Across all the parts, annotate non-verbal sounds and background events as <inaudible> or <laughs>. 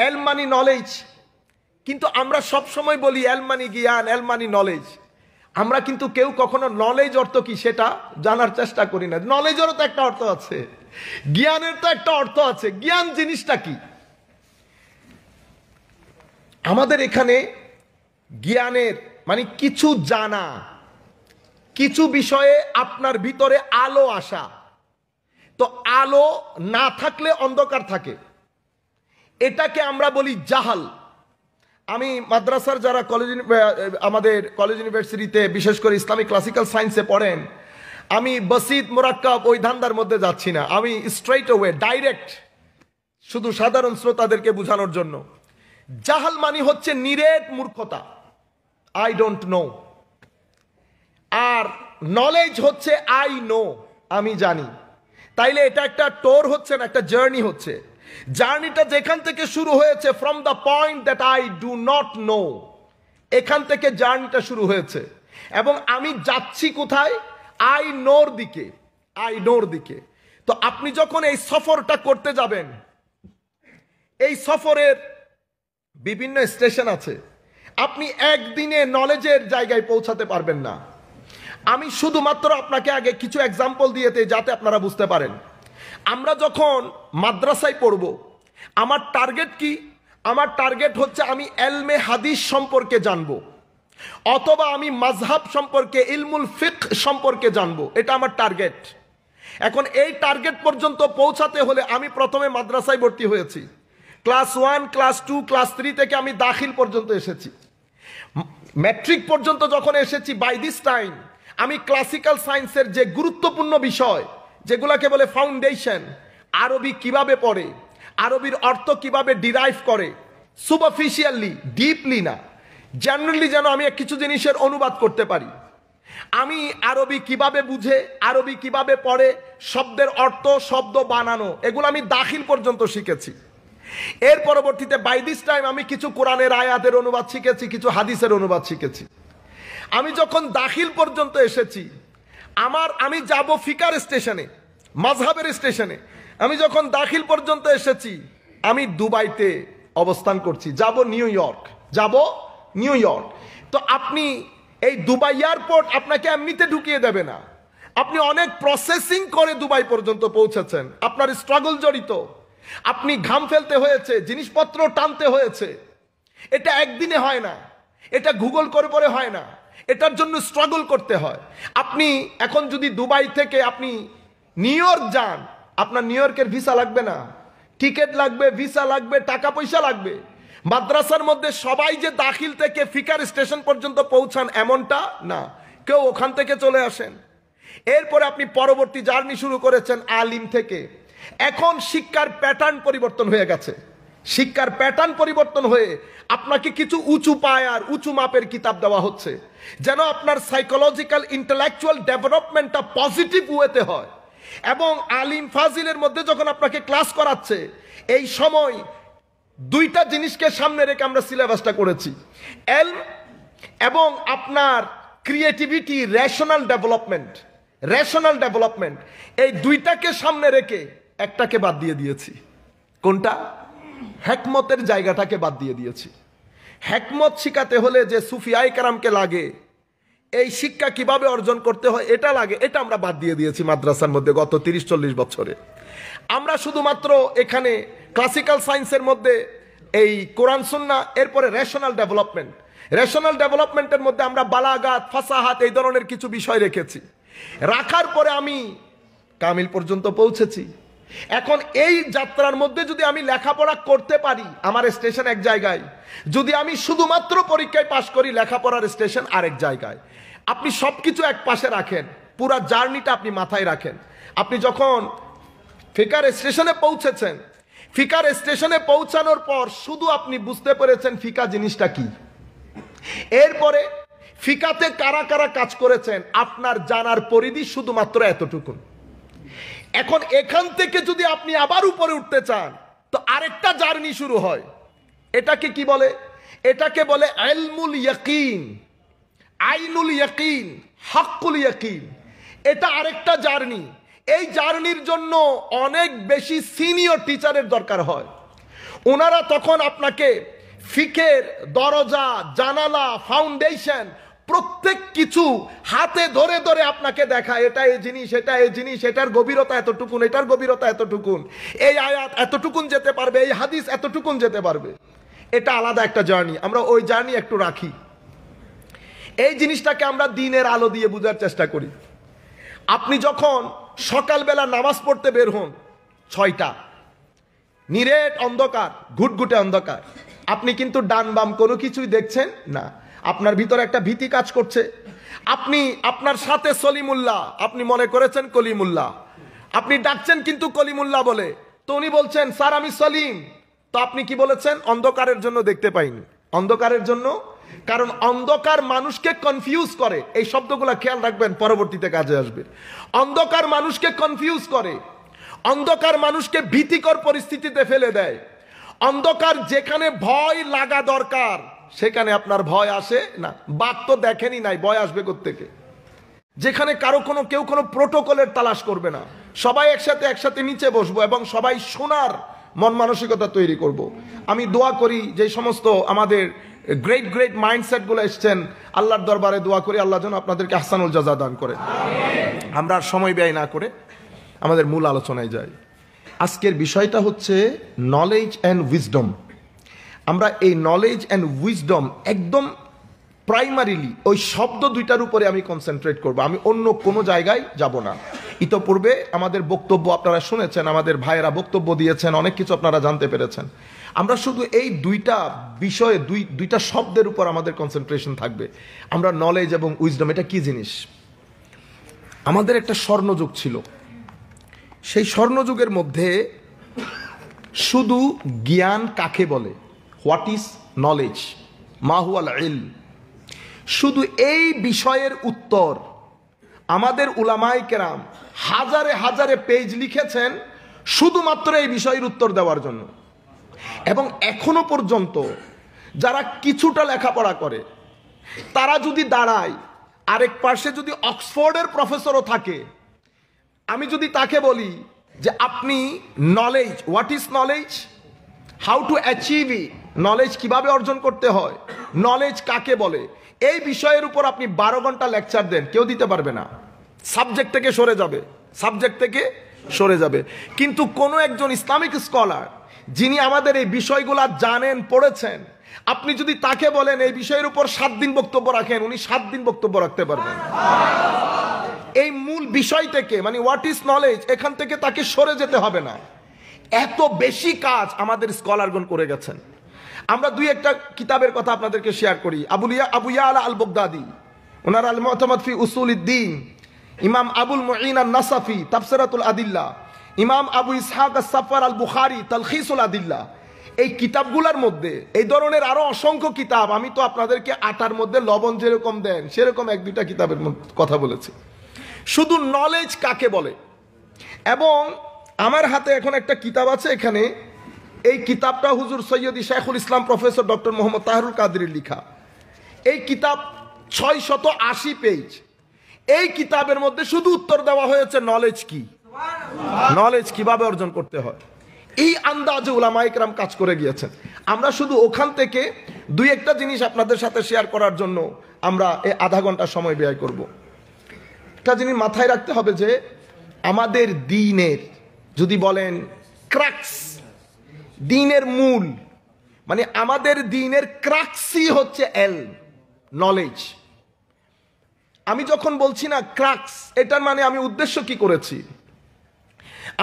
অ্যালমানি knowledge কিন্তু আমরা সব সময় বলি অ্যালমানি জ্ঞান অ্যালমানি নলেজ আমরা কিন্তু কেউ কখনো নলেজ অর্থ কি সেটা জানার চেষ্টা করি না নলেজেরও তো একটা অর্থ আছে জ্ঞানের তো একটা অর্থ আছে জ্ঞান জিনিসটা কি আমাদের এখানে জ্ঞানের মানে কিছু জানা কিছু বিষয়ে আপনার ভিতরে আলো আসা তো আলো না থাকলে অন্ধকার থাকে এটাকে আমরা বলি জাহাল আমি মাদ্রাসার যারা কলেজ আমাদের কলেজ ইউনিভার্সিটিতে বিশেষ করে ইসলামিক ক্লাসিক্যাল সায়েন্সে পড়েন আমি বসিত মোরাক্কাব ওই ধান্দার মধ্যে যাচ্ছি না আমি স্ট্রেইট ওয়ে ডাইরেক্ট শুধু সাধারণ শ্রোতাদেরকে বোঝানোর জন্য জাহাল মানি হচ্ছে নিরেট মূর্খতা আই ডোন্ট নো আর নলেজ হচ্ছে আই নো আমি জানি তাইলে এটা একটা টোর হচ্ছে না একটা জার্নি হচ্ছে জার্নিটা যেখান থেকে শুরু হয়েছে from the point that I do not know এখান থেকে জার্নিটা শুরু হয়েছে এবং আমি যাচ্ছি কোথায় আই নোর দিকে আই নোর দিকে তো আপনি যখন এই সফরটা করতে যাবেন এই সফরের বিভিন্ন স্টেশন আছে আপনি একদিনে নলেজের জায়গায় পৌঁছাতে পারবেন না আমি শুধুমাত্র আপনাকে আগে কিছু এক্সাম্পল দিয়েতে যাতে আপনারা বুঝতে পারেন আমরা যখন মাদ্রাসায় পড়ব আমার টার্গেট কি আমার টার্গেট হচ্ছে আমি এলমে হাদিস সম্পর্কে জানব অথবা আমি মাঝহাব সম্পর্কে ইলমুল ফিক সম্পর্কে জানব এটা আমার টার্গেট এখন এই টার্গেট পর্যন্ত পৌঁছাতে হলে আমি প্রথমে মাদ্রাসায় ভর্তি হয়েছি class one class two class three থেকে আমি দাখিল পর্যন্ত এসেছি ম্যাট্রিক পর্যন্ত যখন এসেছি বাই দিস টাইম আমি ক্লাসিক্যাল সায়েন্সের যে গুরুত্বপূর্ণ বিষয় যেগুলাকে বলে ফাউন্ডেশন আরবি কিভাবে পড়ে আরবির অর্থ কিভাবে ডিরাইভ করে সুপারফিসিয়ালি ডিপলি না জেনারেলি যেন আমি কিছু জিনিসের অনুবাদ করতে পারি আমি আরবি কিভাবে বুঝে আরবি কিভাবে পড়ে শব্দের অর্থ শব্দ বানানো এগুলো আমি দাখিল পর্যন্ত শিখেছি এর পরবর্তীতে বাই দিস টাইম আমি কিছু কোরআনের আয়াতের অনুবাদ শিখেছি কিছু হাদিসের অনুবাদ শিখেছি আমি যখন দাখিল পর্যন্ত এসেছি আমার আমি যাব ফিকার স্টেশনে মাঝহাবের স্টেশনে আমি যখন দাখিল পর্যন্ত এসেছি আমি দুবাইতে অবস্থান করছি যাব নিউ ইয়র্ক যাব নিউ ইয়র্ক তো আপনি এই দুবাই এয়ারপোর্ট আপনাকে এমনিতে ঢুকিয়ে দেবে না আপনি অনেক প্রসেসিং করে দুবাই পর্যন্ত পৌঁছেছেন আপনার স্ট্রাগল জড়িত আপনি ঘাম ফেলতে হয়েছে জিনিসপত্র টানতে হয়েছে এটা একদিনে হয় না এটা গুগল করে পরে হয় না এটার জন্য স্ট্রাগল করতে হয় আপনি এখন যদি দুবাই থেকে আপনি নিউ ইয়র্ক যান আপনার নিউ ইয়র্কের ভিসা লাগবে না টিকিট লাগবে ভিসা লাগবে টাকা পয়সা লাগবে মাদ্রাসার মধ্যে সবাই যে দাখিল থেকে ফিকার স্টেশন পর্যন্ত পৌঁছান এমনটা না কেউ ওখান থেকে চলে আসেন এরপরে আপনি পরবর্তী জার্নি শুরু করেছেন আলিম থেকে এখন শিক্ষার প্যাটার্ন পরিবর্তন হয়ে গেছে শিক্ষার প্যাটার্ন পরিবর্তন হয়ে আপনাকে কিছু উঁচু পায়ার উঁচু মাপের কিতাব দেওয়া হচ্ছে যেন আপনার সাইকোলজিক্যাল ইন্টালেকচুয়াল ডেভেলপমেন্টটা পজিটিভ ওয়েতে হয় এবং আলিম ফাজিলের মধ্যে যখন আপনাকে ক্লাস করাচ্ছে এই সময় দুইটা জিনিসকে সামনে রেখে আমরা সিলেবাসটা করেছি এল এবং আপনার creativity rational development rational development এই দুইটাকে সামনে রেখে একটাকে বাদ দিয়ে দিয়েছি কোনটা হ্যাকমতের জায়গাটাকে বাদ দিয়ে দিয়েছি হ্যাকমত শিখাতে হলে যে সুফিয়াই কারামকে লাগে এই শিক্ষা কিভাবে অর্জন করতে হয় এটা লাগে এটা আমরা বাদ দিয়ে দিয়েছি মাদ্রাসার মধ্যে গত তিরিশ চল্লিশ বছরে আমরা শুধুমাত্র এখানে ক্লাসিক্যাল সায়েন্সের মধ্যে এই কোরআন সুন্না এরপরে রেশনাল ডেভেলপমেন্ট রেশনাল ডেভেলপমেন্টের মধ্যে আমরা বালাগাত ফাঁসাহাত এই ধরনের কিছু বিষয় রেখেছি রাখার পরে আমি কামিল পর্যন্ত পৌঁছেছি এখন এই যাত্রার মধ্যে যদি আমি লেখাপড়া করতে পারি আমার স্টেশন এক জায়গায় যদি আমি শুধুমাত্র পরীক্ষায় পাশ করি লেখাপড়ার স্টেশন আরেক জায়গায় আপনি সব কিছু এক পাশে রাখেন পুরা জার্নিটা আপনি মাথায় রাখেন আপনি যখন ফিকার স্টেশনে পৌঁছেছেন ফিকার স্টেশনে পৌঁছানোর পর শুধু আপনি বুঝতে পেরেছেন ফিকা জিনিসটা কি এরপরে ফিকাতে কারা কারা কাজ করেছেন আপনার জানার পরিধি শুধুমাত্র এতটুকুন এখন এখান থেকে যদি আপনি আবার উপরে উঠতে চান তো আরেকটা জার্নি শুরু হয় এটাকে কি বলে এটাকে বলে আইলমুল ইয়কিন আইনুল ইয়াকিন হাক্কুল ইয়াকিন এটা আরেকটা জার্নি এই জার্নির জন্য অনেক বেশি সিনিয়র টিচারের দরকার হয় ওনারা তখন আপনাকে ফিকের দরজা জানালা ফাউন্ডেশন প্রত্যেক কিছু হাতে ধরে ধরে আপনাকে দেখায় এটা এই জিনিস এটা এই জিনিস এটার গভীরতা এতটুকুন এটার গভীরতা এতটুকুন এই আয়াত এতটুকুন যেতে পারবে এই হাদিস এতটুকুন যেতে পারবে এটা আলাদা একটা জার্নি আমরা ওই জার্নি একটু রাখি এই জিনিসটাকে আমরা দিনের আলো দিয়ে বোঝার চেষ্টা করি আপনি যখন সকালবেলা নামাজ পড়তে বের হন ছয়টা নিরেট অন্ধকার ঘুটঘুটে অন্ধকার আপনি কিন্তু ডান বাম কোনো কিছুই দেখছেন না আপনার ভিতরে একটা ভীতি কাজ করছে আপনি আপনার সাথে সলিমুল্লাহ আপনি মনে করেছেন কলিমুল্লাহ আপনি ডাকছেন কিন্তু কলিমুল্লাহ বলে তো উনি বলছেন স্যার আমি সলিম তো আপনি কি বলেছেন অন্ধকারের জন্য দেখতে পাইনি অন্ধকারের জন্য কারণ অন্ধকার মানুষকে কনফিউজ করে এই শব্দগুলো খেয়াল রাখবেন পরবর্তীতে কাজে আসবে অন্ধকার মানুষকে কনফিউজ করে অন্ধকার মানুষকে ভীতিকর পরিস্থিতিতে ফেলে দেয় অন্ধকার যেখানে ভয় লাগা দরকার সেখানে আপনার ভয় আসে না বাদ তো দেখেনি নাই ভয় আসবে থেকে। যেখানে কারো কোনো কেউ কোনো প্রোটোকলের তালাশ করবে না সবাই একসাথে একসাথে নিচে বসবো এবং সবাই শোনার মন মানসিকতা তৈরি করব। আমি দোয়া করি যে সমস্ত আমাদের গ্রেট গ্রেট মাইন্ডসেটগুলো এসছেন আল্লাহর দরবারে দোয়া করি আল্লাহ যেন আপনাদেরকে হাসানুল জাজা দান করে আমরা আর সময় ব্যয় না করে আমাদের মূল আলোচনায় যাই আজকের বিষয়টা হচ্ছে নলেজ অ্যান্ড উইজডম আমরা এই নলেজ অ্যান্ড উইজডম একদম প্রাইমারিলি ওই শব্দ দুইটার উপরে আমি কনসেন্ট্রেট করব আমি অন্য কোনো জায়গায় যাব না ইতোপূর্বে আমাদের বক্তব্য আপনারা শুনেছেন আমাদের ভাইয়েরা বক্তব্য দিয়েছেন অনেক কিছু আপনারা জানতে পেরেছেন আমরা শুধু এই দুইটা বিষয়ে দুই দুইটা শব্দের উপর আমাদের কনসেন্ট্রেশন থাকবে আমরা নলেজ এবং উইজডম এটা কী জিনিস আমাদের একটা স্বর্ণযুগ ছিল সেই স্বর্ণযুগের মধ্যে শুধু জ্ঞান কাকে বলে হোয়াট ইজ নলেজ মাহুয়াল ইল শুধু এই বিষয়ের উত্তর আমাদের উলামাই কেরাম হাজারে হাজারে পেজ লিখেছেন শুধুমাত্র এই বিষয়ের উত্তর দেওয়ার জন্য এবং এখনো পর্যন্ত যারা কিছুটা লেখাপড়া করে তারা যদি দাঁড়ায় আরেক পাশে যদি অক্সফোর্ডের প্রফেসরও থাকে আমি যদি তাকে বলি যে আপনি knowledge what is knowledge how to achieve it knowledge কিভাবে অর্জন করতে হয় নলেজ কাকে বলে এই বিষয়ের উপর আপনি বারো ঘন্টা লেকচার দেন কেউ দিতে পারবে না সাবজেক্ট থেকে সরে যাবে সাবজেক্ট থেকে সরে যাবে কিন্তু কোনো একজন ইসলামিক স্কলার যিনি আমাদের এই বিষয়গুলা জানেন পড়েছেন আপনি যদি তাকে বলেন এই বিষয়ের উপর সাত দিন বক্তব্য রাখেন উনি সাত দিন বক্তব্য রাখতে পারবেন এই মূল বিষয় থেকে মানে হোয়াট ইজ নলেজ এখান থেকে তাকে সরে যেতে হবে না এত বেশি কাজ আমাদের স্কলারগণ করে গেছেন আমরা দুই একটা কিতাবের কথা আপনাদেরকে শেয়ার করি আবুলিয়া আবুয়া আলা আল বগদাদি ওনার আল মোহাম্মদ ফি উসুল উদ্দিন ইমাম আবুল মঈন আল নাসাফি তাফসরাতুল আদিল্লা ইমাম আবু ইসহাক সাফার আল বুখারি তালখিসুল আদিল্লা এই কিতাবগুলোর মধ্যে এই ধরনের আরও অসংখ্য কিতাব আমি তো আপনাদেরকে আটার মধ্যে লবণ যেরকম দেন সেরকম এক দুইটা কিতাবের কথা বলেছি শুধু নলেজ কাকে বলে এবং আমার হাতে এখন একটা কিতাব আছে এখানে এই কিতাবটা হুজুর সৈয়দি শেখুল ইসলাম প্রফেসর ডক্টর মোহাম্মদ তাহরুল কাদির লিখা এই কিতাব ছয় শত আশি পেজ এই কিতাবের মধ্যে শুধু উত্তর দেওয়া হয়েছে নলেজ কি নলেজ কিভাবে অর্জন করতে হয় এই আন্দাজে ওলামা কাজ করে গিয়েছেন আমরা শুধু ওখান থেকে দুই একটা জিনিস আপনাদের সাথে শেয়ার করার জন্য আমরা এই আধা ঘন্টা সময় ব্যয় করব। একটা জিনিস মাথায় রাখতে হবে যে আমাদের দিনের যদি বলেন ক্রাক্স দিনের মূল মানে আমাদের দিনের ক্রাক্সি হচ্ছে এল নলেজ আমি যখন বলছি না ক্রাক্স এটার মানে আমি উদ্দেশ্য কি করেছি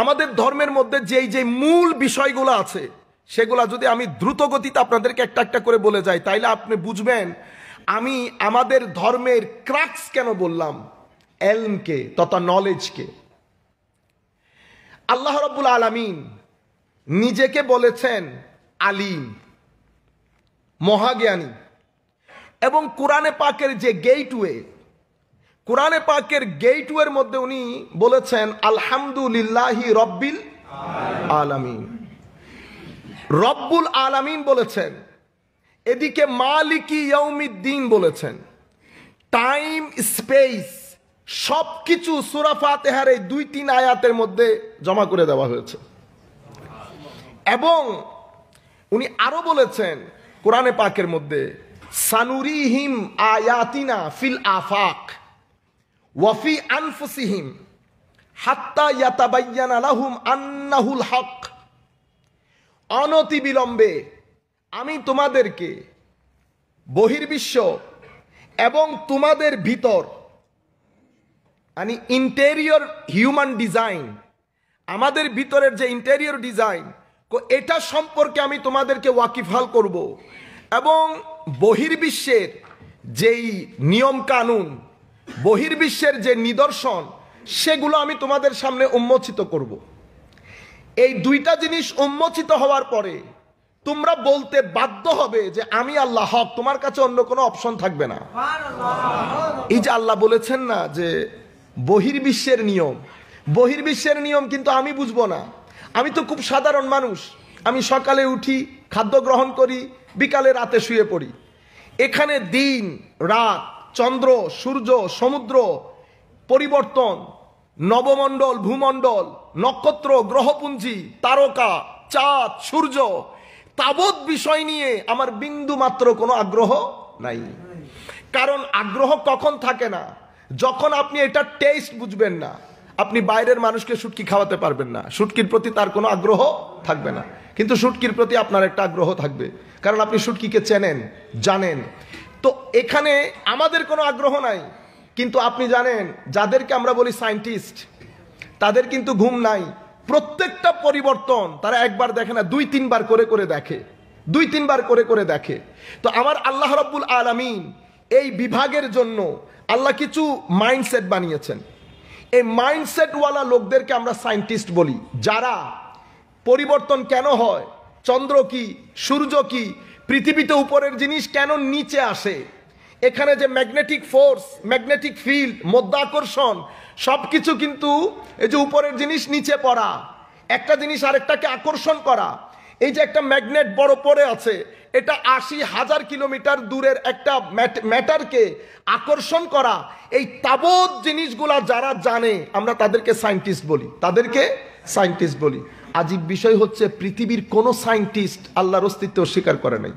আমাদের ধর্মের মধ্যে যেই যে মূল বিষয়গুলো আছে সেগুলা যদি আমি দ্রুত গতিতে আপনাদেরকে একটা একটা করে বলে যাই তাইলে আপনি বুঝবেন আমি আমাদের ধর্মের ক্রাক্স কেন বললাম এলমকে তথা নলেজকে আল্লাহ রব্বুল আলমিন নিজেকে বলেছেন আলিম মহাজ্ঞানী এবং কোরআনে পাকের যে গেইটওয়ে কোরআনে পাকের গেইটওয়ের মধ্যে উনি বলেছেন আলহামদুলিল্লাহি রব্বিল আলামিন রব্বুল আলামিন বলেছেন এদিকে মালিকি ইয়ৌমিদ্দিন বলেছেন টাইম স্পেস সব কিছু সুরাফাতেহার দুই তিন আয়াতের মধ্যে জমা করে দেওয়া হয়েছে এবং উনি আরো বলেছেন কোরআনে পাকের মধ্যে সানুরিহিম আয়াতিনা ফিল আফাক ওয়াফি আনফুসিহিম হাত্তা ইয়াতাবাইয়ান আলাহুম আন্নাহুল হক অনতিবিলম্বে আমি তোমাদেরকে বহির্বিশ্ব এবং তোমাদের ভিতর মানে ইন্টেরিয়র হিউম্যান ডিজাইন আমাদের ভিতরের যে ইন্টেরিয়র ডিজাইন এটা সম্পর্কে আমি তোমাদেরকে ওয়াকিফাল করব এবং বহির্বিশ্বের যেই নিয়ম কানুন বহির্বিশ্বের যে নিদর্শন সেগুলো আমি তোমাদের সামনে উন্মোচিত করব। এই দুইটা জিনিস উন্মোচিত হওয়ার পরে তোমরা বলতে বাধ্য হবে যে আমি আল্লাহ হক তোমার কাছে অন্য কোনো অপশন থাকবে না এই যে আল্লাহ বলেছেন না যে বহির্বিশ্বের নিয়ম বহির্বিশ্বের নিয়ম কিন্তু আমি বুঝবো না আমি তো খুব সাধারণ মানুষ আমি সকালে উঠি খাদ্য গ্রহণ করি বিকালে রাতে শুয়ে পড়ি এখানে দিন রাত চন্দ্র সূর্য সমুদ্র পরিবর্তন নবমণ্ডল ভূমণ্ডল নক্ষত্র গ্রহপুঞ্জি তারকা চাঁদ সূর্য তাবৎ বিষয় নিয়ে আমার বিন্দু মাত্র কোনো আগ্রহ নাই কারণ আগ্রহ কখন থাকে না যখন আপনি এটা টেস্ট বুঝবেন না আপনি বাইরের মানুষকে সুটকি খাওয়াতে পারবেন না সুটকির প্রতি তার কোনো আগ্রহ থাকবে না কিন্তু সুটকির প্রতি আপনার একটা আগ্রহ থাকবে কারণ আপনি সুটকিকে চেনেন জানেন তো এখানে আমাদের কোনো আগ্রহ নাই কিন্তু আপনি জানেন যাদেরকে আমরা বলি সায়েন্টিস্ট তাদের কিন্তু ঘুম নাই প্রত্যেকটা পরিবর্তন তারা একবার দেখে না দুই তিনবার করে করে দেখে দুই তিনবার করে করে দেখে তো আমার আল্লাহ রব্বুল আলমিন এই বিভাগের জন্য আল্লাহ কিছু মাইন্ডসেট বানিয়েছেন এই মাইন্ডসেটওয়ালা লোকদেরকে আমরা সায়েন্টিস্ট বলি যারা পরিবর্তন কেন হয় চন্দ্র কি সূর্য কি পৃথিবীতে উপরের জিনিস কেন নিচে আসে এখানে যে ম্যাগনেটিক ফোর্স ম্যাগনেটিক ফিল্ড মধ্যাকর্ষণ সব কিছু কিন্তু এই যে উপরের জিনিস নিচে পড়া একটা জিনিস আরেকটাকে আকর্ষণ করা এই যে একটা ম্যাগনেট বড় পড়ে আছে এটা আশি হাজার কিলোমিটার দূরের একটা ম্যাটারকে আকর্ষণ করা এই তাবৎ জিনিসগুলা যারা জানে আমরা তাদেরকে সায়েন্টিস্ট বলি তাদেরকে সায়েন্টিস্ট বলি আজীব বিষয় হচ্ছে পৃথিবীর কোনো সায়েন্টিস্ট আল্লাহর অস্তিত্ব স্বীকার করে নাই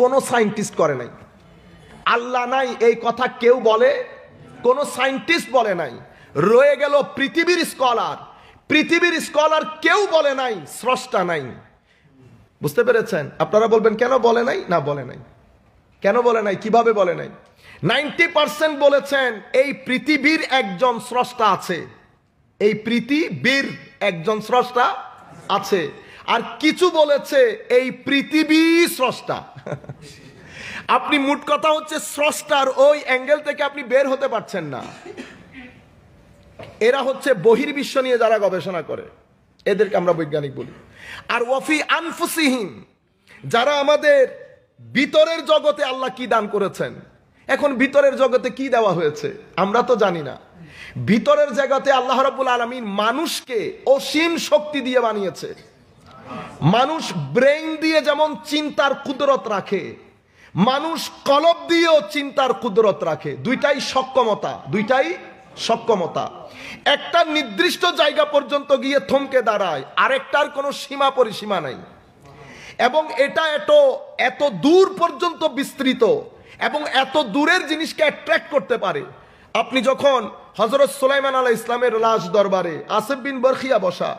কোনো সায়েন্টিস্ট করে নাই আল্লাহ নাই এই কথা কেউ বলে কোনো সায়েন্টিস্ট বলে নাই রয়ে গেল পৃথিবীর স্কলার পৃথিবীর স্কলার কেউ বলে নাই স্রষ্টা নাই বুঝতে পেরেছেন আপনারা বলবেন কেন বলে নাই না বলে নাই কেন বলে নাই কিভাবে বলে নাই নাইনটি পার্সেন্ট বলেছেন এই পৃথিবীর একজন স্রষ্টা আছে এই পৃথিবীর একজন স্রষ্টা আছে আর কিছু বলেছে এই পৃথিবী স্রষ্টা <laughs> আপনি মোট কথা হচ্ছে স্রষ্টার ওই অ্যাঙ্গেল থেকে আপনি বের হতে পারছেন না এরা হচ্ছে বহির্বিশ্ব নিয়ে যারা গবেষণা করে এদেরকে আমরা বৈজ্ঞানিক বলি আর ওয়ফি আনফুসিহীন যারা আমাদের ভিতরের জগতে আল্লাহ কি দান করেছেন এখন ভিতরের জগতে কি দেওয়া হয়েছে আমরা তো জানি না ভিতরের জায়গাতে আল্লাহ রবুল আলমিন মানুষকে অসীম শক্তি দিয়ে বানিয়েছে মানুষ ব্রেইন দিয়ে যেমন চিন্তার কুদরত রাখে মানুষ কলব দিয়েও চিন্তার কুদরত রাখে দুইটাই সক্ষমতা দুইটাই সক্ষমতা একটা নির্দিষ্ট জায়গা পর্যন্ত গিয়ে থমকে দাঁড়ায় আরেকটার কোনো সীমা পরিসীমা নাই এবং এটা এত এত দূর পর্যন্ত বিস্তৃত এবং এত দূরের জিনিসকে অ্যাট্রাক্ট করতে পারে আপনি যখন হজরত সুলাইমান আলাহ ইসলামের লাশ দরবারে আসেফ বিন বরখিয়া বসা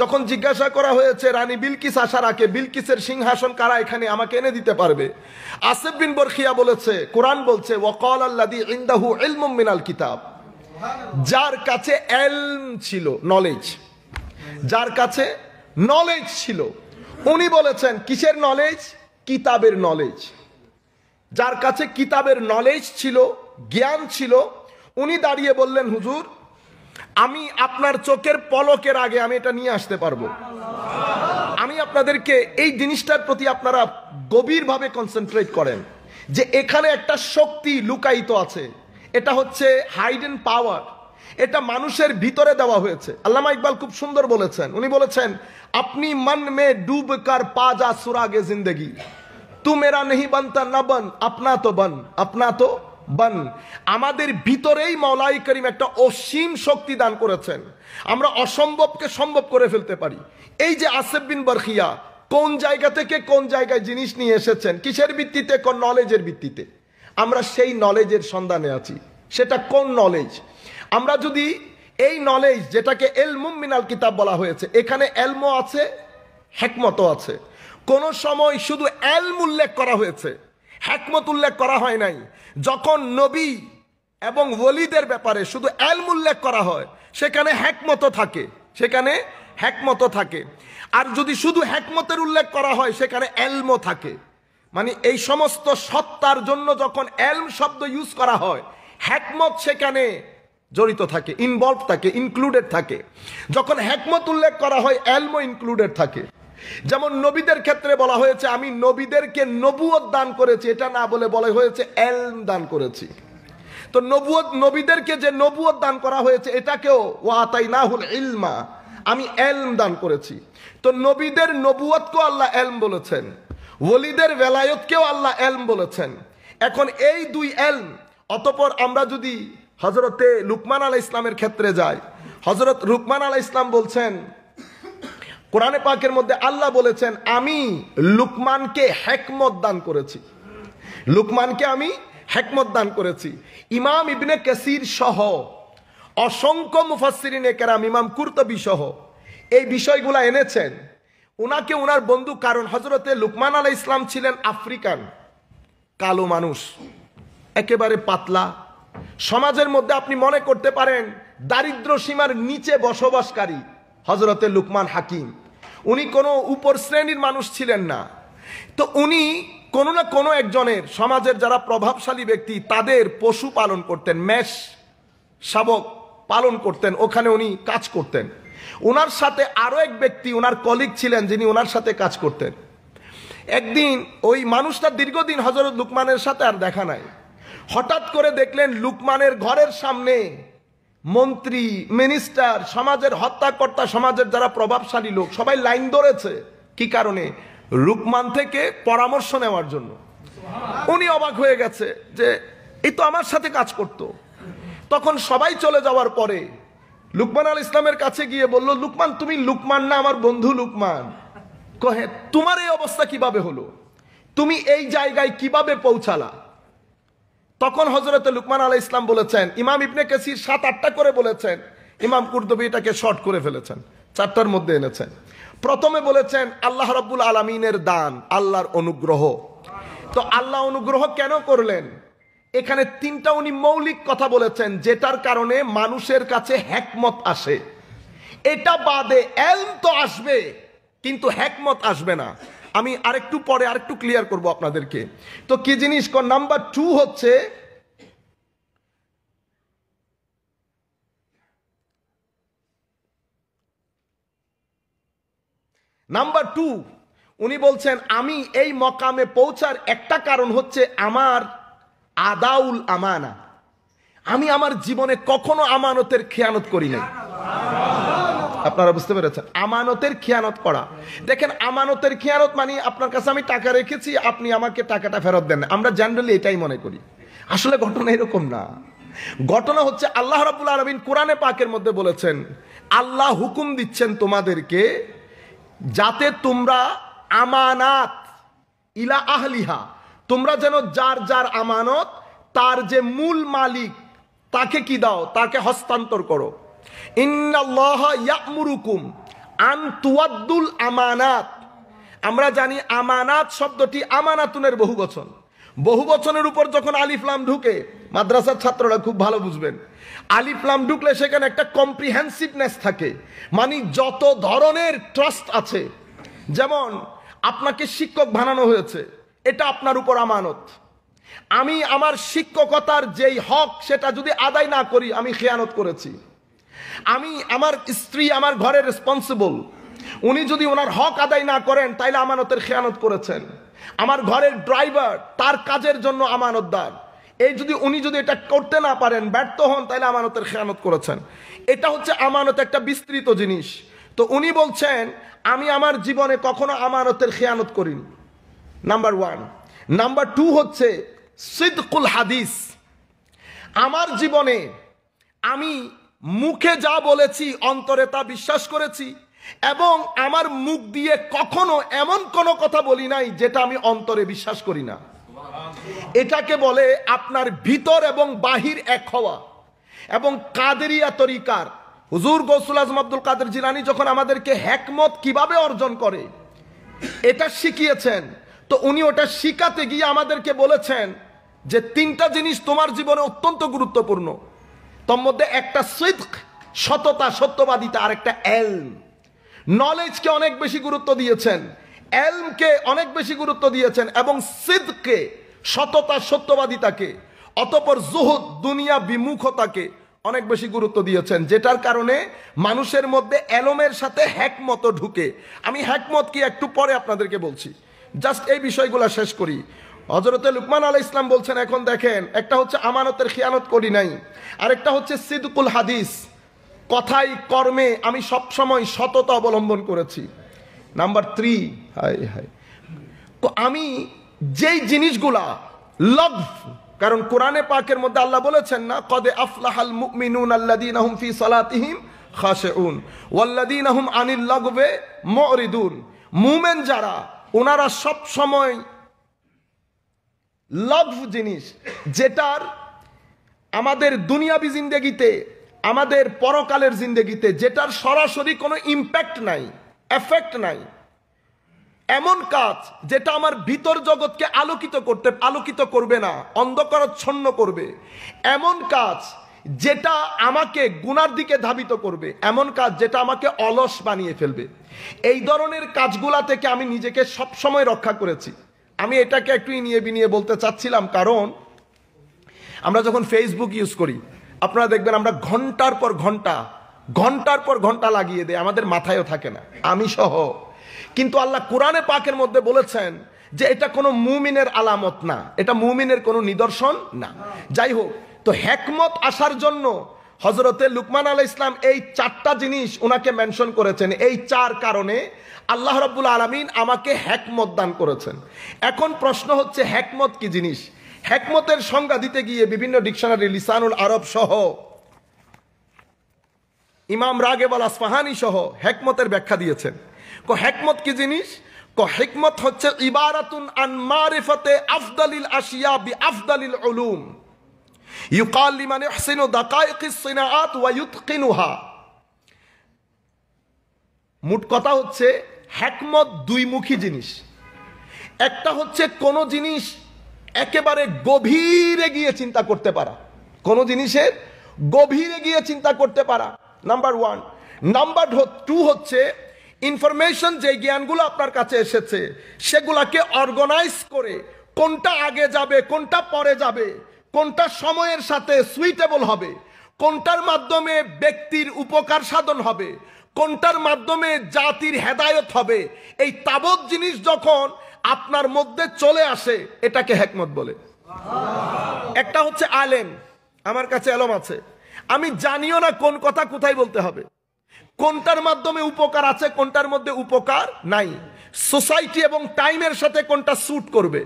যখন জিজ্ঞাসা করা হয়েছে রানী বিলকিস আশা আগে বিলকিসের সিংহাসন কারা এখানে আমাকে এনে দিতে পারবে আসেফ বিন বরখিয়া বলেছে কোরআন বলছে ওয়াকাল আল্লাদি ইন্দাহু ইলমিনাল মিনাল কিতাব যার কাছে এলম ছিল নলেজ যার কাছে নলেজ ছিল উনি বলেছেন কিসের নলেজ কিতাবের নলেজ যার কাছে কিতাবের নলেজ ছিল জ্ঞান ছিল উনি দাঁড়িয়ে বললেন হুজুর আমি আপনার চোখের পলকের আগে আমি এটা নিয়ে আসতে পারবো আমি আপনাদেরকে এই জিনিসটার প্রতি আপনারা গভীরভাবে কনসেন্ট্রেট করেন যে এখানে একটা শক্তি লুকায়িত আছে এটা হচ্ছে হাইডেন পাওয়ার এটা মানুষের ভিতরে দেওয়া হয়েছে আল্লামা ইকবাল খুব সুন্দর বলেছেন উনি বলেছেন আপনি মন মে ডুব কার পা যা সুরাগে জিন্দগি তু মেরা নেহি বানতা না বন আপনা তো বন আপনা তো বন আমাদের ভিতরেই মাওলাই করিম একটা অসীম শক্তি দান করেছেন আমরা অসম্ভবকে সম্ভব করে ফেলতে পারি এই যে আসেফ বিন বরখিয়া কোন জায়গা থেকে কোন জায়গায় জিনিস নিয়ে এসেছেন কিসের ভিত্তিতে কোন নলেজের ভিত্তিতে আমরা সেই নলেজের সন্ধানে আছি সেটা কোন নলেজ আমরা যদি এই নলেজ যেটাকে এলমুম মিনাল কিতাব বলা হয়েছে এখানে এলমো আছে হ্যাকমতো আছে কোন সময় শুধু এলম উল্লেখ করা হয়েছে হ্যাকমত উল্লেখ করা হয় নাই যখন নবী এবং ওলিদের ব্যাপারে শুধু এলম উল্লেখ করা হয় সেখানে হ্যাকমতো থাকে সেখানে হ্যাকমতো থাকে আর যদি শুধু হ্যাকমতের উল্লেখ করা হয় সেখানে এলমো থাকে মানে এই সমস্ত সত্তার জন্য যখন এলম শব্দ ইউজ করা হয় হ্যাকমত সেখানে জড়িত থাকে ইনভলভ থাকে ইনক্লুডেড থাকে যখন হ্যাকমত উল্লেখ করা হয় এলমও ইনক্লুডেড থাকে যেমন নবীদের ক্ষেত্রে বলা হয়েছে আমি নবীদেরকে নবুয়ত দান করেছি এটা না বলে বলা হয়েছে এলম দান করেছি তো নবুয়ত নবীদেরকে যে নবুয়ত দান করা হয়েছে এটাকেও ওয়াতাই নাহুল ইলমা আমি এলম দান করেছি তো নবীদের নবুয়তকেও আল্লাহ এলম বলেছেন ওলিদের বেলায়তকেও আল্লাহ এলম বলেছেন এখন এই দুই এলম অতপর আমরা যদি হজরতে লুকমান আলা ইসলামের ক্ষেত্রে যাই হজরত রুকমান আলা ইসলাম বলছেন কোরআনে পাকের মধ্যে আল্লাহ বলেছেন আমি লুকমানকে হেকমত দান করেছি লুকমানকে আমি হেকমত দান করেছি ইমাম ইবনে কাসির সহ অসংখ্য মুফাসির কেরাম ইমাম কুর্তবি সহ এই বিষয়গুলা এনেছেন ওনাকে ওনার বন্ধু কারণ হজরতে লুকমান আলাই ইসলাম ছিলেন আফ্রিকান কালো মানুষ একেবারে পাতলা সমাজের মধ্যে আপনি মনে করতে পারেন দারিদ্র সীমার নিচে বসবাসকারী হজরতে লুকমান হাকিম উনি কোনো উপর শ্রেণীর মানুষ ছিলেন না তো উনি কোনো না কোনো একজনের সমাজের যারা প্রভাবশালী ব্যক্তি তাদের পশু পালন করতেন মেষ শাবক পালন করতেন ওখানে উনি কাজ করতেন ওনার সাথে আরও এক ব্যক্তি ওনার কলিগ ছিলেন যিনি ওনার সাথে কাজ করতেন একদিন ওই মানুষটা দীর্ঘদিন হজরত লুকমানের সাথে আর দেখা নাই হঠাৎ করে দেখলেন লুকমানের ঘরের সামনে মন্ত্রী মিনিস্টার সমাজের হত্যাকর্তা সমাজের যারা প্রভাবশালী লোক সবাই লাইন ধরেছে কি কারণে লুকমান থেকে পরামর্শ নেওয়ার জন্য উনি অবাক হয়ে গেছে যে এই তো আমার সাথে কাজ করত তখন সবাই চলে যাওয়ার পরে লুকমান আল ইসলামের কাছে গিয়ে বলল লুকমান তুমি লুকমান না আমার বন্ধু লুকমান কহে তোমার এই অবস্থা কিভাবে হলো তুমি এই জায়গায় কিভাবে পৌঁছালা তখন হজরত লুকমান আল ইসলাম বলেছেন ইমাম ইবনে কেসির সাত আটটা করে বলেছেন ইমাম কুর্দবী এটাকে শর্ট করে ফেলেছেন চারটার মধ্যে এনেছেন প্রথমে বলেছেন আল্লাহ রব্বুল আলমিনের দান আল্লাহর অনুগ্রহ তো আল্লাহ অনুগ্রহ কেন করলেন এখানে তিনটা উনি মৌলিক কথা বলেছেন যেটার কারণে মানুষের কাছে হ্যাকমত আসে এটা বাদে এলম তো আসবে কিন্তু হ্যাকমত আসবে না আমি আরেকটু পরে আরেকটু ক্লিয়ার করব আপনাদেরকে তো কি জিনিস নাম্বার টু হচ্ছে নাম্বার টু উনি বলছেন আমি এই মকামে পৌঁছার একটা কারণ হচ্ছে আমার আদাউল আমানা আমি আমার জীবনে কখনো আমানতের খেয়ানত করি নাই আপনারা বুঝতে পেরেছেন আমানতের খেয়ানত করা দেখেন আমানতের খেয়ানত মানে আপনার কাছে আমি টাকা রেখেছি আপনি আমাকে টাকাটা ফেরত দেন আমরা জেনারেলি এটাই মনে করি আসলে ঘটনা এরকম না ঘটনা হচ্ছে আল্লাহ রাবুল আলমিন কোরআনে পাকের মধ্যে বলেছেন আল্লাহ হুকুম দিচ্ছেন তোমাদেরকে যাতে তোমরা আমানাত ইলা আহলিহা তোমরা যেন যার যার আমানত তার যে মূল মালিক তাকে কি দাও তাকে হস্তান্তর করো ইয়ামুরুকুম আন্তুয়াদ্দুল আমানাত আমরা জানি আমানাত শব্দটি আমানাতুনের বহু বচন বহু বচনের উপর যখন আলিফলাম ঢুকে মাদ্রাসার ছাত্ররা খুব ভালো বুঝবেন আলিফলাম ঢুকলে সেখানে একটা কম্প্রিহেন্সিভনেস থাকে মানে যত ধরনের ট্রাস্ট আছে যেমন আপনাকে শিক্ষক বানানো হয়েছে এটা আপনার উপর আমানত আমি আমার শিক্ষকতার যেই হক সেটা যদি আদায় না করি আমি খেয়ানত করেছি আমি আমার স্ত্রী আমার ঘরের রেসপন্সিবল উনি যদি ওনার হক আদায় না করেন তাইলে আমানতের খেয়ানত করেছেন আমার ঘরের ড্রাইভার তার কাজের জন্য আমানতদার এই যদি উনি যদি এটা করতে না পারেন ব্যর্থ হন তাহলে আমানতের খেয়ানত করেছেন এটা হচ্ছে আমানত একটা বিস্তৃত জিনিস তো উনি বলছেন আমি আমার জীবনে কখনো আমানতের খেয়ানত করিনি নাম্বার ওয়ান নাম্বার টু হচ্ছে সিদ্দকুল হাদিস আমার জীবনে আমি মুখে যা বলেছি অন্তরে তা বিশ্বাস করেছি এবং আমার মুখ দিয়ে কখনো এমন কোনো কথা বলি নাই যেটা আমি অন্তরে বিশ্বাস করি না এটাকে বলে আপনার ভিতর এবং বাহির এক হওয়া এবং কাদেরিয়া তরিকার হুজুর গৌসুল আজম আব্দুল কাদের জিলানি যখন আমাদেরকে হ্যাকমত কিভাবে অর্জন করে এটা শিখিয়েছেন তো উনি ওটা শিখাতে গিয়ে আমাদেরকে বলেছেন যে তিনটা জিনিস তোমার জীবনে অত্যন্ত গুরুত্বপূর্ণ তোর মধ্যে একটা সিদ্ক সততা সত্যবাদিতা আর একটা এলম নলেজকে অনেক বেশি গুরুত্ব দিয়েছেন এলমকে অনেক বেশি গুরুত্ব দিয়েছেন এবং সিদকে সততা সত্যবাদিতাকে অতপর জুহুদ দুনিয়া বিমুখতাকে অনেক বেশি গুরুত্ব দিয়েছেন যেটার কারণে মানুষের মধ্যে এলমের সাথে হ্যাকমতো ঢুকে আমি হ্যাকমত কি একটু পরে আপনাদেরকে বলছি জাস্ট এই বিষয়গুলো শেষ করি হজরতে লুকমান আল ইসলাম বলছেন এখন দেখেন একটা হচ্ছে আমানতের খেয়ানত করি নাই আরেকটা হচ্ছে সিদকুল হাদিস কথাই কর্মে আমি সবসময় সততা অবলম্বন করেছি নাম্বার থ্রি হাই হাই আমি যেই জিনিসগুলা লভ কারণ কোরআনে পাকের মধ্যে আল্লাহ বলেছেন না কদে আফলাহাল মুমিনুন আল্লাদিন আহম ফি সালাতিহিম খাশে উন ওয়াল্লাদিন আহম আনিল লাগবে মরিদুন মুমেন যারা ওনারা সব সময় লাভ জিনিস যেটার আমাদের দুনিয়াবি জিন্দেগিতে আমাদের পরকালের জিন্দেগিতে যেটার সরাসরি কোনো ইম্প্যাক্ট নাই এফেক্ট নাই এমন কাজ যেটা আমার ভিতর জগৎকে আলোকিত করতে আলোকিত করবে না অন্ধকারচ্ছন্ন করবে এমন কাজ যেটা আমাকে গুনার দিকে ধাবিত করবে এমন কাজ যেটা আমাকে অলস বানিয়ে ফেলবে এই ধরনের কাজগুলা থেকে আমি নিজেকে সবসময় রক্ষা করেছি আমি এটাকে একটু নিয়ে বিনিয়ে বলতে চাচ্ছিলাম কারণ আমরা যখন ফেসবুক ইউজ করি আপনারা দেখবেন আমরা ঘন্টার পর ঘন্টা ঘন্টার পর ঘন্টা লাগিয়ে দেয় আমাদের মাথায়ও থাকে না আমি সহ কিন্তু আল্লাহ কোরআনে পাকের মধ্যে বলেছেন যে এটা কোনো মুমিনের আলামত না এটা মুমিনের কোনো নিদর্শন না যাই হোক তো হ্যাকমত আসার জন্য হজরতে লুকমান আল ইসলাম এই চারটা জিনিস ওনাকে মেনশন করেছেন এই চার কারণে আল্লাহ রব্বুল আলমিন আমাকে হ্যাকমত দান করেছেন এখন প্রশ্ন হচ্ছে হ্যাকমত কি জিনিস হ্যাকমতের সংজ্ঞা দিতে গিয়ে বিভিন্ন ডিকশনারি লিসানুল আরব সহ ইমাম রাগেবাল আসফাহানি সহ হ্যাকমতের ব্যাখ্যা দিয়েছেন কো হ্যাকমত কি জিনিস কো হেকমত হচ্ছে ইবারাতুন আন মারিফাতে আফদালিল আশিয়া বি আফদালিল উলুম ইউকাল লিমান ইহসিনু দাকাইকিস সিনাআত ওয়া ইউতকিনুহা মোট কথা হচ্ছে হ্যাকমত দুইমুখী জিনিস একটা হচ্ছে কোনো জিনিস একেবারে গভীরে গিয়ে চিন্তা করতে পারা কোনো জিনিসের গভীরে গিয়ে চিন্তা করতে পারা নাম্বার ওয়ান নাম্বার টু হচ্ছে ইনফরমেশন যে জ্ঞানগুলো আপনার কাছে এসেছে সেগুলাকে অর্গানাইজ করে কোনটা আগে যাবে কোনটা পরে যাবে কোনটা সময়ের সাথে সুইটেবল হবে কোনটার মাধ্যমে ব্যক্তির উপকার সাধন হবে কোনটার মাধ্যমে জাতির হেদায়ত হবে এই তাবৎ জিনিস যখন আপনার মধ্যে চলে আসে এটাকে হেকমত বলে একটা হচ্ছে আলেম আমার কাছে এলম আছে আমি জানিও না কোন কথা কোথায় বলতে হবে কোনটার মাধ্যমে উপকার আছে কোনটার মধ্যে উপকার নাই সোসাইটি এবং টাইমের সাথে কোনটা স্যুট করবে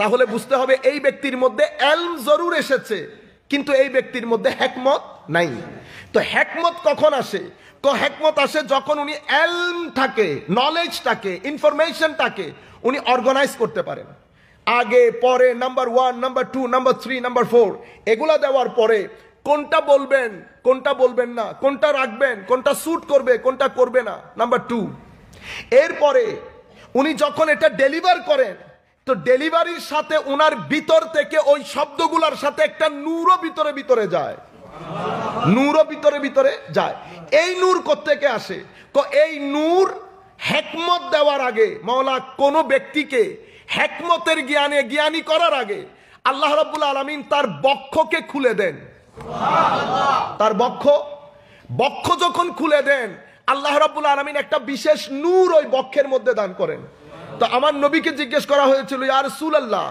তাহলে বুঝতে হবে এই ব্যক্তির মধ্যে এলম জরুর এসেছে কিন্তু এই ব্যক্তির মধ্যে হ্যাকমত নাই তো হ্যাকমত কখন আসে তো হ্যাকমত আসে যখন উনি এলমটাকে নলেজটাকে ইনফরমেশনটাকে উনি অর্গানাইজ করতে পারেন আগে পরে number one number two number three number four এগুলা দেওয়ার পরে কোনটা বলবেন কোনটা বলবেন না কোনটা রাখবেন কোনটা স্যুট করবে কোনটা করবে না নাম্বার টু এরপরে উনি যখন এটা ডেলিভার করেন তো ডেলিভারির সাথে ওনার ভিতর থেকে ওই শব্দগুলোর সাথে একটা নূরও ভিতরে ভিতরে যায় নূরও ভিতরে ভিতরে যায় এই নূর কোথেকে আসে তো এই নূর হেকমত দেওয়ার আগে মওলা কোনো ব্যক্তিকে হেকমতের জ্ঞানে জ্ঞানী করার আগে আল্লাহ রব্বুল আলমিন তার বক্ষকে খুলে দেন তার বক্ষ বক্ষ যখন খুলে দেন আল্লাহ রাবুল আলমিন একটা বিশেষ নূর ওই বক্ষের মধ্যে দান করেন তো আমার নবীকে জিজ্ঞেস করা হয়েছিল আর সুলাল্লাহ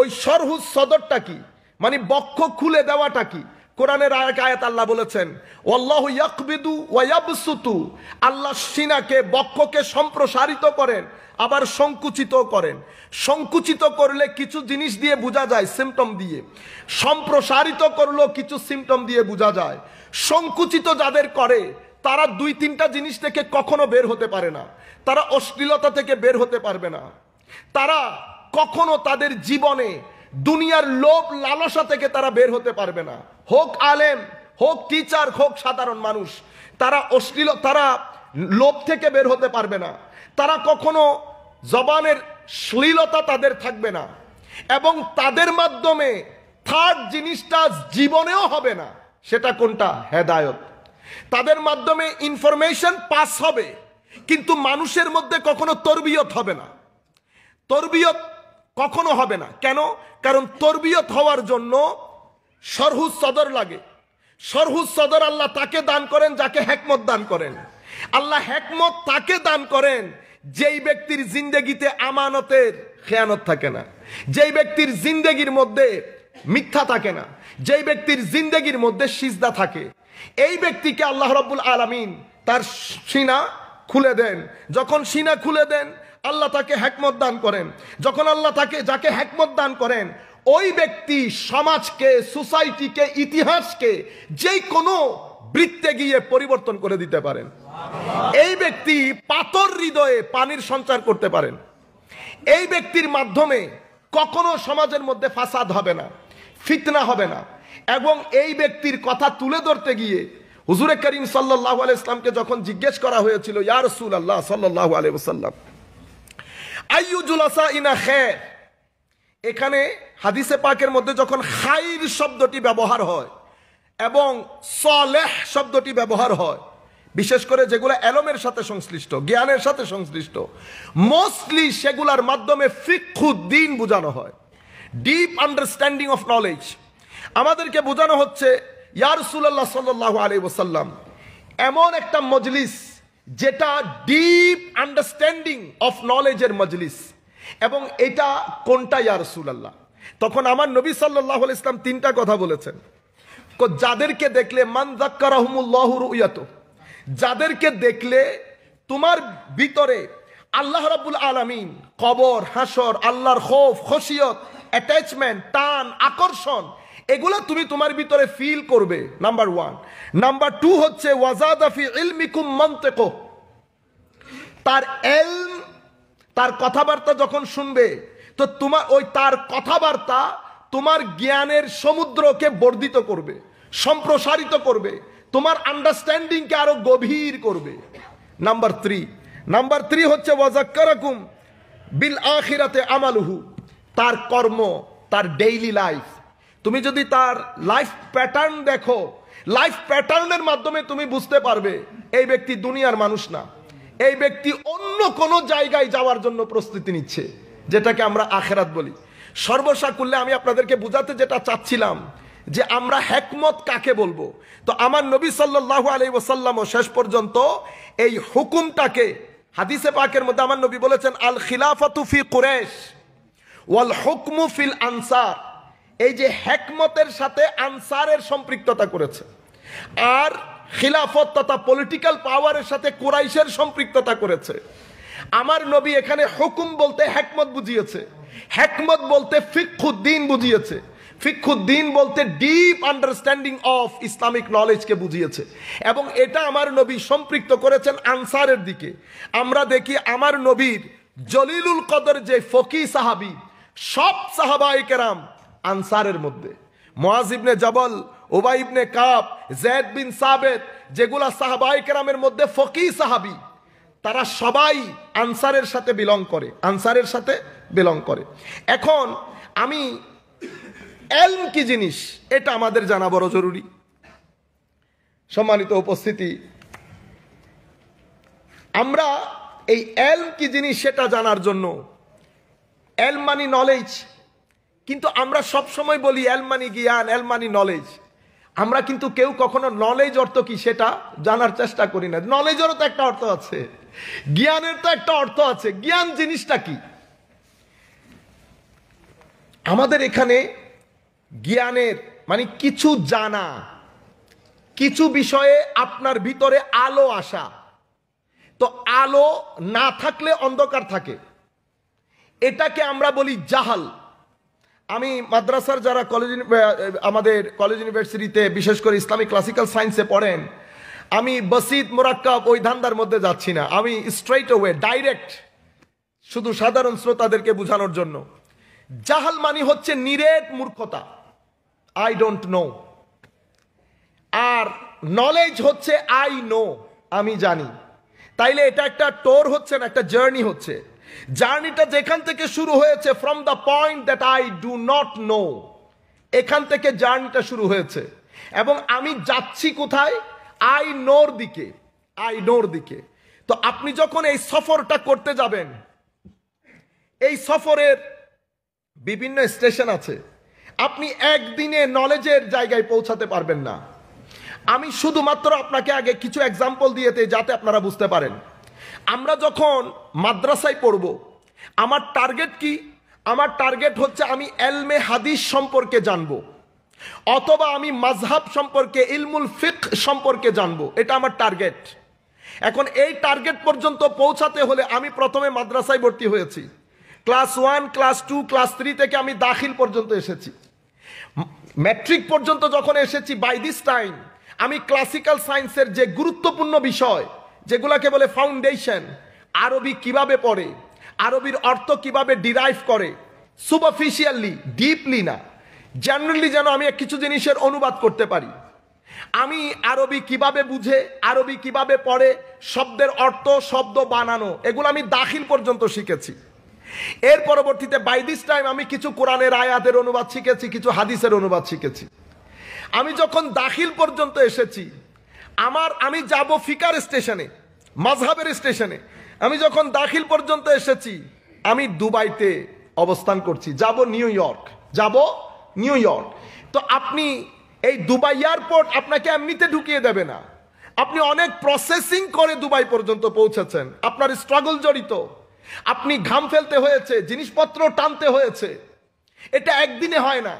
ওই সরহু সদরটা কি মানে বক্ষ খুলে দেওয়াটা কি কোরআনের আয়াত আয়াত আল্লাহ বলেছেন ওয়াল্লাহু ইয়াকবিদু ওয়া ইয়াবসুতু আল্লাহ সিনাকে বক্ষকে সম্প্রসারিত করেন আবার সংকুচিত করেন সংকুচিত করলে কিছু জিনিস দিয়ে বোঝা যায় সিমটম দিয়ে সম্প্রসারিত করলেও কিছু সিমটম দিয়ে বোঝা যায় সংকুচিত যাদের করে তারা দুই তিনটা জিনিস থেকে কখনো বের হতে পারে না তারা অশ্লীলতা থেকে বের হতে পারবে না তারা কখনো তাদের জীবনে দুনিয়ার লোভ লালসা থেকে তারা বের হতে পারবে না হোক আলেম হোক টিচার হোক সাধারণ মানুষ তারা অশ্লীল তারা লোভ থেকে বের হতে পারবে না তারা কখনো জবানের শ্লীলতা তাদের থাকবে না এবং তাদের মাধ্যমে থার্ড জিনিসটা জীবনেও হবে না সেটা কোনটা হেদায়ত তাদের মাধ্যমে ইনফরমেশন পাস হবে কিন্তু মানুষের মধ্যে কখনো তরবিয়ত হবে না তরবিয়ত কখনো হবে না কেন কারণ তরবিয়ত হওয়ার জন্য সরহুজ সদর লাগে সরহুজ সদর আল্লাহ তাকে দান করেন যাকে হ্যাকমত দান করেন আল্লাহ হ্যাকমত তাকে দান করেন যেই ব্যক্তির জিন্দেগিতে আমানতের খেয়ানত থাকে না যেই ব্যক্তির জিন্দেগির মধ্যে মিথ্যা থাকে না যেই ব্যক্তির জিন্দেগির মধ্যে সিজদা থাকে এই ব্যক্তিকে আল্লাহ রব্বুল আলমিন তার সিনা খুলে দেন যখন সিনা খুলে দেন আল্লাহ তাকে হ্যাকমত দান করেন যখন আল্লাহ তাকে যাকে হ্যাকমত দান করেন ওই ব্যক্তি সমাজকে সোসাইটিকে ইতিহাসকে যে কোনো বৃত্তে গিয়ে পরিবর্তন করে দিতে পারেন এই ব্যক্তি পাথর হৃদয়ে পানির সঞ্চার করতে পারেন এই ব্যক্তির মাধ্যমে কখনো সমাজের মধ্যে ফাসাদ হবে না ফিতনা হবে না এবং এই ব্যক্তির কথা তুলে ধরতে গিয়ে হুজুরে করিম সাল্লাহ আলি ইসলামকে যখন জিজ্ঞেস করা হয়েছিল ইয়ার রসুল আল্লাহ সাল্লাহ আলাইসাল্লাম সাল্লাম আইউ জুলাসা ইনা খের এখানে হাদিসে পাকের মধ্যে যখন খাইর শব্দটি ব্যবহার হয় এবং সলেহ শব্দটি ব্যবহার হয় বিশেষ করে যেগুলো অ্যালমের সাথে সংশ্লিষ্ট জ্ঞানের সাথে সংশ্লিষ্ট মোস্টলি সেগুলার মাধ্যমে ফিক্ষুদ্দিন বোঝানো হয় ডিপ আন্ডারস্ট্যান্ডিং অফ নলেজ আমাদেরকে বোঝানো হচ্ছে ইয়ারসুল্লাহ সাল্লাহ আলী ওসাল্লাম এমন একটা মজলিস যেটা ডিপ আন্ডারস্ট্যান্ডিং অফ নলেজের মজলিস এবং এটা কোনটা ইয়ারসুল আল্লাহ তখন আমার নবী সাল্লাহ ইসলাম তিনটা কথা বলেছেন যাদেরকে দেখলে মান জাক্কারাহমুল্লাহুর উয়াত যাদেরকে দেখলে তোমার ভিতরে আল্লাহ রাবুল আলমিন কবর হাসর আল্লাহর খোফ খসিয়ত অ্যাটাচমেন্ট টান আকর্ষণ এগুলো তুমি তোমার ভিতরে ফিল করবে নাম্বার ওয়ান নাম্বার টু হচ্ছে ওয়াজাদাফি ইলমিকুম মন্তেক তার এল তার কথাবার্তা যখন শুনবে তো তোমার ওই তার কথাবার্তা তোমার জ্ঞানের সমুদ্রকে বর্ধিত করবে সম্প্রসারিত করবে তোমার আন্ডারস্ট্যান্ডিংকে আরো গভীর করবে নাম্বার থ্রি নাম্বার থ্রি হচ্ছে ওয়াজাক্কারাকুম বিল আখিরাতে আমালুহু তার কর্ম তার ডেইলি লাইফ তুমি যদি তার লাইফ প্যাটার্ন দেখো লাইফ প্যাটার্নের মাধ্যমে তুমি বুঝতে পারবে এই ব্যক্তি দুনিয়ার মানুষ না এই ব্যক্তি অন্য কোনো জায়গায় যাওয়ার জন্য প্রস্তুতি নিচ্ছে যেটাকে আমরা আখেরাত বলি সর্বসাকুল্যে করলে আমি আপনাদেরকে বুঝাতে যেটা চাচ্ছিলাম যে আমরা হ্যাকমত কাকে বলবো তো আমার নবী সাল্লাহ আলি ও শেষ পর্যন্ত এই হুকুমটাকে হাদিসে পাকের মধ্যে আমার নবী বলেছেন আল খিলাফাতু ফি কুরেশ ওয়াল হুকমু ফিল আনসার এই যে হ্যাকমতের সাথে আনসারের সম্পৃক্ততা করেছে আর খিলাফত তথা পলিটিক্যাল পাওয়ারের সাথে কোরাইশের সম্পৃক্ততা করেছে আমার নবী এখানে হুকুম বলতে হ্যাকমত বুঝিয়েছে হ্যাকমত বলতে ফিক্ষুদ্দিন বুঝিয়েছে ফিক্ষুদ্দিন বলতে ডিপ আন্ডারস্ট্যান্ডিং অফ ইসলামিক নলেজকে বুঝিয়েছে এবং এটা আমার নবী সম্পৃক্ত করেছেন আনসারের দিকে আমরা দেখি আমার নবীর জলিলুল কদর যে ফকি সাহাবি সব সাহাবাহিকেরাম আনসারের মধ্যে মহাজিবনে জবল ওবাইবনে কাপ জেদ বিন সাবেদ যেগুলা কেরামের মধ্যে ফকি সাহাবি তারা সবাই আনসারের সাথে বিলং করে আনসারের সাথে বিলং করে এখন আমি এলম কি জিনিস এটা আমাদের জানা বড় জরুরি সম্মানিত উপস্থিতি আমরা এই এলম কি জিনিস সেটা জানার জন্য এলম মানি নলেজ কিন্তু আমরা সব সময় বলি অ্যালমানি জ্ঞান অ্যালমানি নলেজ আমরা কিন্তু কেউ কখনো নলেজ অর্থ কি সেটা জানার চেষ্টা করি না নলেজেরও তো একটা অর্থ আছে জ্ঞানের তো একটা অর্থ আছে জ্ঞান জিনিসটা কি আমাদের এখানে জ্ঞানের মানে কিছু জানা কিছু বিষয়ে আপনার ভিতরে আলো আসা তো আলো না থাকলে অন্ধকার থাকে এটাকে আমরা বলি জাহাল আমি মাদ্রাসার যারা কলেজ আমাদের কলেজ ইউনিভার্সিটিতে বিশেষ করে ইসলামিক ক্লাসিক্যাল সায়েন্সে পড়েন আমি বসিত মোরাক্কাব ওই ধান্দার মধ্যে যাচ্ছি না আমি স্ট্রেইট ওয়ে ডাইরেক্ট শুধু সাধারণ শ্রোতাদেরকে বোঝানোর জন্য জাহাল মানি হচ্ছে নিরেট মূর্খতা আই ডোন্ট নো আর নলেজ হচ্ছে আই নো আমি জানি তাইলে এটা একটা টোর হচ্ছে না একটা জার্নি হচ্ছে জার্নিটা যেখান থেকে শুরু হয়েছে from the point that I do not know এখান থেকে জার্নিটা শুরু হয়েছে এবং আমি যাচ্ছি কোথায় আই নোর দিকে আই নোর দিকে তো আপনি যখন এই সফরটা করতে যাবেন এই সফরের বিভিন্ন স্টেশন আছে আপনি একদিনে নলেজের জায়গায় পৌঁছাতে পারবেন না আমি শুধুমাত্র আপনাকে আগে কিছু এক্সাম্পল দিয়েতে যাতে আপনারা বুঝতে পারেন আমরা যখন মাদ্রাসায় পড়ব আমার টার্গেট কি আমার টার্গেট হচ্ছে আমি এলমে হাদিস সম্পর্কে জানব অথবা আমি মাঝহাব সম্পর্কে ইলমুল ফিক সম্পর্কে জানব এটা আমার টার্গেট এখন এই টার্গেট পর্যন্ত পৌঁছাতে হলে আমি প্রথমে মাদ্রাসায় ভর্তি হয়েছি class one class two class three থেকে আমি দাখিল পর্যন্ত এসেছি ম্যাট্রিক পর্যন্ত যখন এসেছি বাই দিস টাইম আমি ক্লাসিক্যাল সায়েন্সের যে গুরুত্বপূর্ণ বিষয় যেগুলাকে বলে ফাউন্ডেশন আরবি কিভাবে পড়ে আরবির অর্থ কিভাবে ডিরাইভ করে সুপারফিসিয়ালি ডিপলি না জেনারেলি যেন আমি কিছু জিনিসের অনুবাদ করতে পারি আমি আরবি কিভাবে বুঝে আরবি কিভাবে পড়ে শব্দের অর্থ শব্দ বানানো এগুলো আমি দাখিল পর্যন্ত শিখেছি এর পরবর্তীতে বাই দিস টাইম আমি কিছু কোরআনের আয়াতের অনুবাদ শিখেছি কিছু হাদিসের অনুবাদ শিখেছি আমি যখন দাখিল পর্যন্ত এসেছি আমার আমি যাব ফিকার স্টেশনে মাঝহাবের স্টেশনে আমি যখন দাখিল পর্যন্ত এসেছি আমি দুবাইতে অবস্থান করছি যাব নিউ ইয়র্ক যাব নিউ ইয়র্ক তো আপনি এই দুবাই এয়ারপোর্ট আপনাকে এমনিতে ঢুকিয়ে দেবে না আপনি অনেক প্রসেসিং করে দুবাই পর্যন্ত পৌঁছেছেন আপনার স্ট্রাগল জড়িত আপনি ঘাম ফেলতে হয়েছে জিনিসপত্র টানতে হয়েছে এটা একদিনে হয় না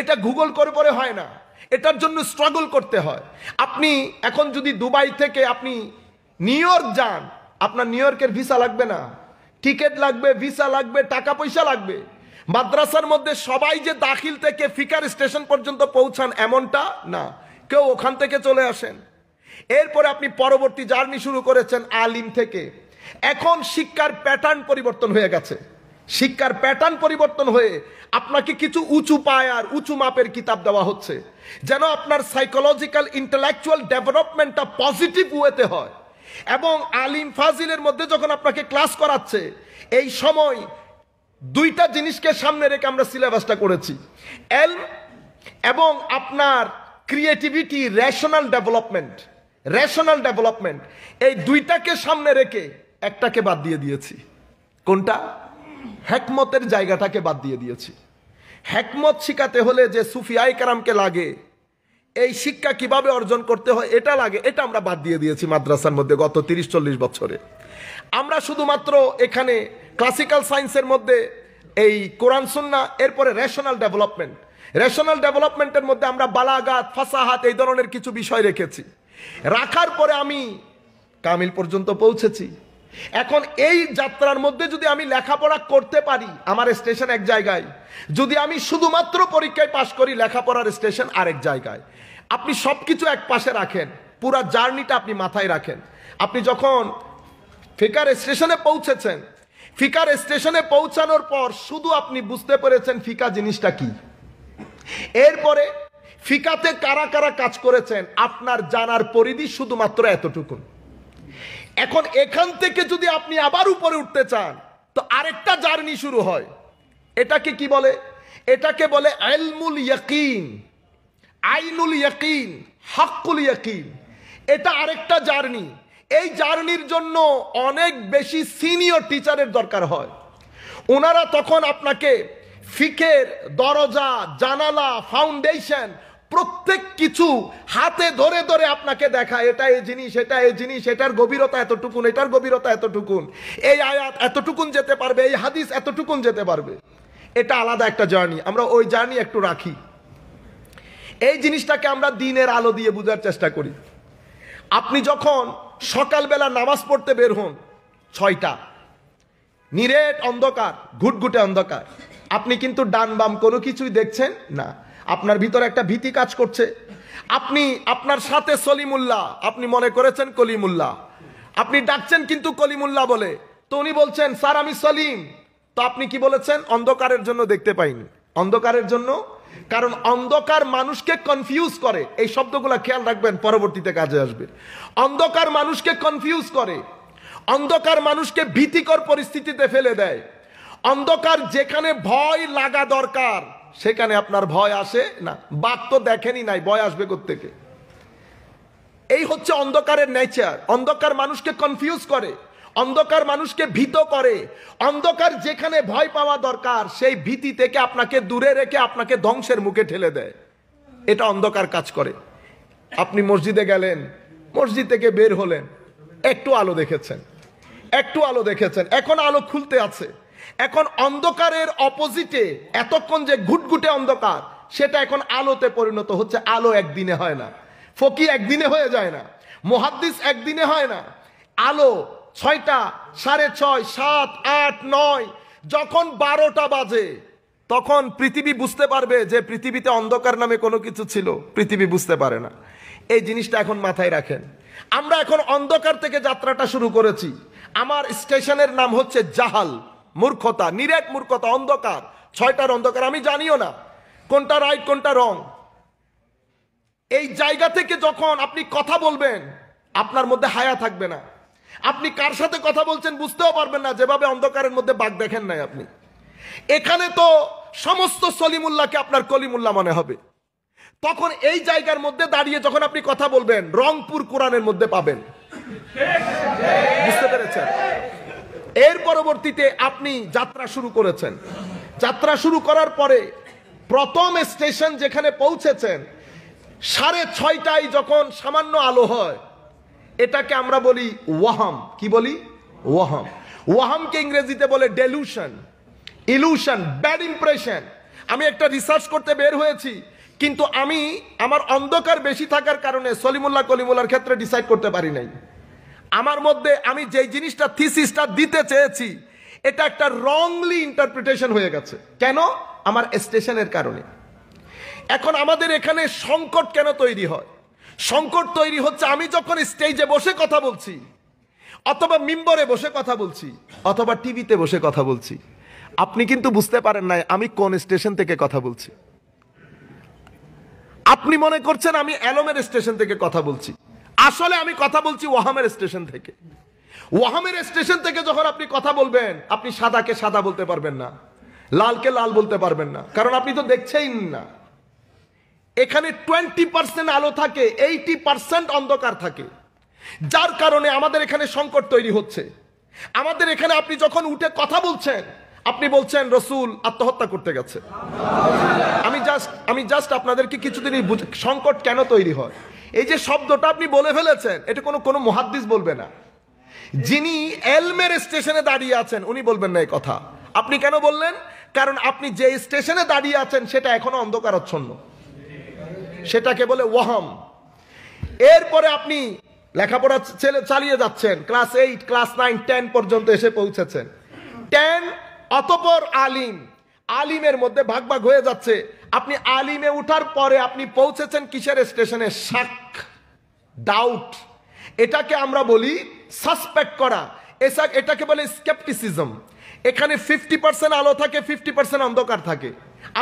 এটা গুগল করে পরে হয় না এটার জন্য স্ট্রাগল করতে হয় আপনি এখন যদি দুবাই থেকে আপনি নিউ ইয়র্ক যান আপনার নিউ ইয়র্কের ভিসা লাগবে না টিকিট লাগবে ভিসা লাগবে টাকা পয়সা লাগবে মাদ্রাসার মধ্যে সবাই যে দাখিল থেকে ফিকার স্টেশন পর্যন্ত পৌঁছান এমনটা না কেউ ওখান থেকে চলে আসেন এরপরে আপনি পরবর্তী জার্নি শুরু করেছেন আলিম থেকে এখন শিক্ষার প্যাটার্ন পরিবর্তন হয়ে গেছে শিক্ষার প্যাটার্ন পরিবর্তন হয়ে আপনাকে কিছু উঁচু পায় আর উঁচু মাপের কিতাব দেওয়া হচ্ছে যেন আপনার সাইকোলজিক্যাল ইন্টালেকচুয়াল ডেভেলপমেন্টটা পজিটিভ ওয়েতে হয় এবং আলিম ফাজিলের মধ্যে যখন আপনাকে ক্লাস করাচ্ছে এই সময় দুইটা জিনিসকে সামনে রেখে আমরা সিলেবাসটা করেছি এল এবং আপনার creativity rational development rational development এই দুইটাকে সামনে রেখে একটাকে বাদ দিয়ে দিয়েছি কোনটা হ্যাকমতের জায়গাটাকে বাদ দিয়ে দিয়েছি হ্যাকমত শিখাতে হলে যে সুফিয়াই কারামকে লাগে এই শিক্ষা কিভাবে অর্জন করতে হয় এটা লাগে এটা আমরা বাদ দিয়ে দিয়েছি মাদ্রাসার মধ্যে গত তিরিশ চল্লিশ বছরে আমরা শুধুমাত্র এখানে ক্লাসিক্যাল সায়েন্সের মধ্যে এই কোরআন সুন্না এরপরে রেশনাল ডেভেলপমেন্ট রেশনাল ডেভেলপমেন্টের মধ্যে আমরা বালাগাত ফাঁসাহাত এই ধরনের কিছু বিষয় রেখেছি রাখার পরে আমি কামিল পর্যন্ত পৌঁছেছি এখন এই যাত্রার মধ্যে যদি আমি লেখাপড়া করতে পারি আমার স্টেশন এক জায়গায় যদি আমি শুধুমাত্র পরীক্ষায় পাশ করি লেখাপড়ার স্টেশন আরেক জায়গায় আপনি সব কিছু এক পাশে রাখেন পুরা জার্নিটা আপনি মাথায় রাখেন আপনি যখন ফিকার স্টেশনে পৌঁছেছেন ফিকার স্টেশনে পৌঁছানোর পর শুধু আপনি বুঝতে পেরেছেন ফিকা জিনিসটা কি এরপরে ফিকাতে কারা কারা কাজ করেছেন আপনার জানার পরিধি শুধুমাত্র এতটুকুন এখন এখান থেকে যদি আপনি আবার উপরে উঠতে চান তো আরেকটা জার্নি শুরু হয় এটাকে কি বলে এটাকে বলে আইলমুল ইয়কিন আইনুল ইয়াকিন হাক্কুল ইয়াকিন এটা আরেকটা জার্নি এই জার্নির জন্য অনেক বেশি সিনিয়র টিচারের দরকার হয় ওনারা তখন আপনাকে ফিকের দরজা জানালা ফাউন্ডেশন প্রত্যেক কিছু হাতে ধরে ধরে আপনাকে দেখা এটা এই জিনিস এটা এই জিনিস এটার গভীরতা এতটুকুন এটার গভীরতা এতটুকুন এই আয়াত এতটুকুন যেতে পারবে এই হাদিস এতটুকুন যেতে পারবে এটা আলাদা একটা জার্নি আমরা ওই জার্নি একটু রাখি এই জিনিসটাকে আমরা দিনের আলো দিয়ে বোঝার চেষ্টা করি আপনি যখন সকালবেলা নামাজ পড়তে বের হন ছয়টা নিরেট অন্ধকার ঘুটঘুটে অন্ধকার আপনি কিন্তু ডান বাম কোনো কিছুই দেখছেন না আপনার ভিতরে একটা ভীতি কাজ করছে আপনি আপনার সাথে সলিমুল্লাহ আপনি মনে করেছেন কলিমুল্লাহ আপনি ডাকছেন কিন্তু কলিমুল্লাহ বলে তো উনি বলছেন স্যার আমি সলিম তো আপনি কি বলেছেন অন্ধকারের জন্য দেখতে পাইনি অন্ধকারের জন্য কারণ অন্ধকার মানুষকে কনফিউজ করে এই শব্দগুলো খেয়াল রাখবেন পরবর্তীতে কাজে আসবে অন্ধকার মানুষকে কনফিউজ করে অন্ধকার মানুষকে ভীতিকর পরিস্থিতিতে ফেলে দেয় অন্ধকার যেখানে ভয় লাগা দরকার সেখানে আপনার ভয় আসে না বাদ তো দেখেনি নাই ভয় আসবে থেকে। এই হচ্ছে অন্ধকারের নেচার অন্ধকার মানুষকে কনফিউজ করে অন্ধকার মানুষকে ভীত করে অন্ধকার যেখানে ভয় পাওয়া দরকার সেই ভীতি থেকে আপনাকে দূরে রেখে আপনাকে ধ্বংসের মুখে ঠেলে দেয় এটা অন্ধকার কাজ করে আপনি মসজিদে গেলেন মসজিদ থেকে বের হলেন একটু আলো দেখেছেন একটু আলো দেখেছেন এখন আলো খুলতে আছে এখন অন্ধকারের অপোজিটে এতক্ষণ যে ঘুটঘুটে অন্ধকার সেটা এখন আলোতে পরিণত হচ্ছে আলো একদিনে হয় না ফকি একদিনে হয়ে যায় না মহাদ্দিস একদিনে হয় না আলো ছয়টা সাড়ে ছয় সাত আট নয় যখন বারোটা বাজে তখন পৃথিবী বুঝতে পারবে যে পৃথিবীতে অন্ধকার নামে কোনো কিছু ছিল পৃথিবী বুঝতে পারে না এই জিনিসটা এখন মাথায় রাখেন আমরা এখন অন্ধকার থেকে যাত্রাটা শুরু করেছি আমার স্টেশনের নাম হচ্ছে জাহাল মূর্খতা নিরেট মূর্খতা অন্ধকার ছয়টার অন্ধকার আমি জানিও না কোনটা রাইট কোনটা রং এই জায়গা থেকে যখন আপনি কথা বলবেন আপনার মধ্যে হায়া থাকবে না আপনি কার সাথে কথা বলছেন বুঝতেও পারবেন না যেভাবে অন্ধকারের মধ্যে বাঘ দেখেন নাই আপনি এখানে তো সমস্ত সলিমুল্লাহকে আপনার কলিমুল্লাহ মনে হবে তখন এই জায়গার মধ্যে দাঁড়িয়ে যখন আপনি কথা বলবেন রংপুর কোরআনের মধ্যে পাবেন বুঝতে পেরেছেন এর পরবর্তীতে আপনি যাত্রা শুরু করেছেন যাত্রা শুরু করার পরে প্রথম স্টেশন যেখানে পৌঁছেছেন সাড়ে ছয়টায় যখন সামান্য আলো হয় এটাকে আমরা বলি ওয়াহাম কি বলি ওয়াহাম ওয়াহামকে ইংরেজিতে বলে ডেলুশন ইলুশন ব্যাড ইমপ্রেশন আমি একটা রিসার্চ করতে বের হয়েছি কিন্তু আমি আমার অন্ধকার বেশি থাকার কারণে সলিমুল্লাহ কলিমুল্লার ক্ষেত্রে ডিসাইড করতে পারি নাই আমার মধ্যে আমি যেই জিনিসটা থিসিসটা দিতে চেয়েছি এটা একটা রংলি ইন্টারপ্রিটেশন হয়ে গেছে কেন আমার স্টেশনের কারণে এখন আমাদের এখানে সংকট কেন তৈরি হয় সংকট তৈরি হচ্ছে আমি যখন স্টেজে বসে কথা বলছি অথবা মিম্বরে বসে কথা বলছি অথবা টিভিতে বসে কথা বলছি আপনি কিন্তু বুঝতে পারেন নাই আমি কোন স্টেশন থেকে কথা বলছি আপনি মনে করছেন আমি অ্যালোমের স্টেশন থেকে কথা বলছি আসলে আমি কথা বলছি ওয়াহামের স্টেশন থেকে ওয়াহামের স্টেশন থেকে যখন আপনি কথা বলবেন আপনি সাদাকে সাদা বলতে পারবেন না লালকে লাল বলতে পারবেন না কারণ আপনি তো দেখছেই না এখানে টোয়েন্টি পার্সেন্ট আলো থাকে এইটি পার্সেন্ট অন্ধকার থাকে যার কারণে আমাদের এখানে সংকট তৈরি হচ্ছে আমাদের এখানে আপনি যখন উঠে কথা বলছেন আপনি বলছেন রসুল আত্মহত্যা করতে গেছে আমি জাস্ট আমি জাস্ট আপনাদেরকে কিছুদিনই সংকট কেন তৈরি হয় এই যে শব্দটা আপনি বলে ফেলেছেন এটা কোনো কোনো মহাদ্দিস বলবে না যিনি এলমের স্টেশনে দাঁড়িয়ে আছেন উনি বলবেন না এই কথা আপনি কেন বললেন কারণ আপনি যে স্টেশনে দাঁড়িয়ে আছেন সেটা এখনো অন্ধকারাচ্ছন্ন সেটাকে বলে ওয়াহম এরপরে আপনি লেখাপড়া ছেলে চালিয়ে যাচ্ছেন class eight class nine ten পর্যন্ত এসে পৌঁছেছেন টেন অতপর আলিম আলিমের মধ্যে ভাগ ভাগ হয়ে যাচ্ছে আপনি আলিমে উঠার পরে আপনি পৌঁছেছেন কিসের স্টেশনে শাক ডাউট এটাকে আমরা বলি সাসপেক্ট করা এসা এটাকে বলে স্কেপটিসিজম এখানে ফিফটি পার্সেন্ট আলো থাকে ফিফটি পার্সেন্ট অন্ধকার থাকে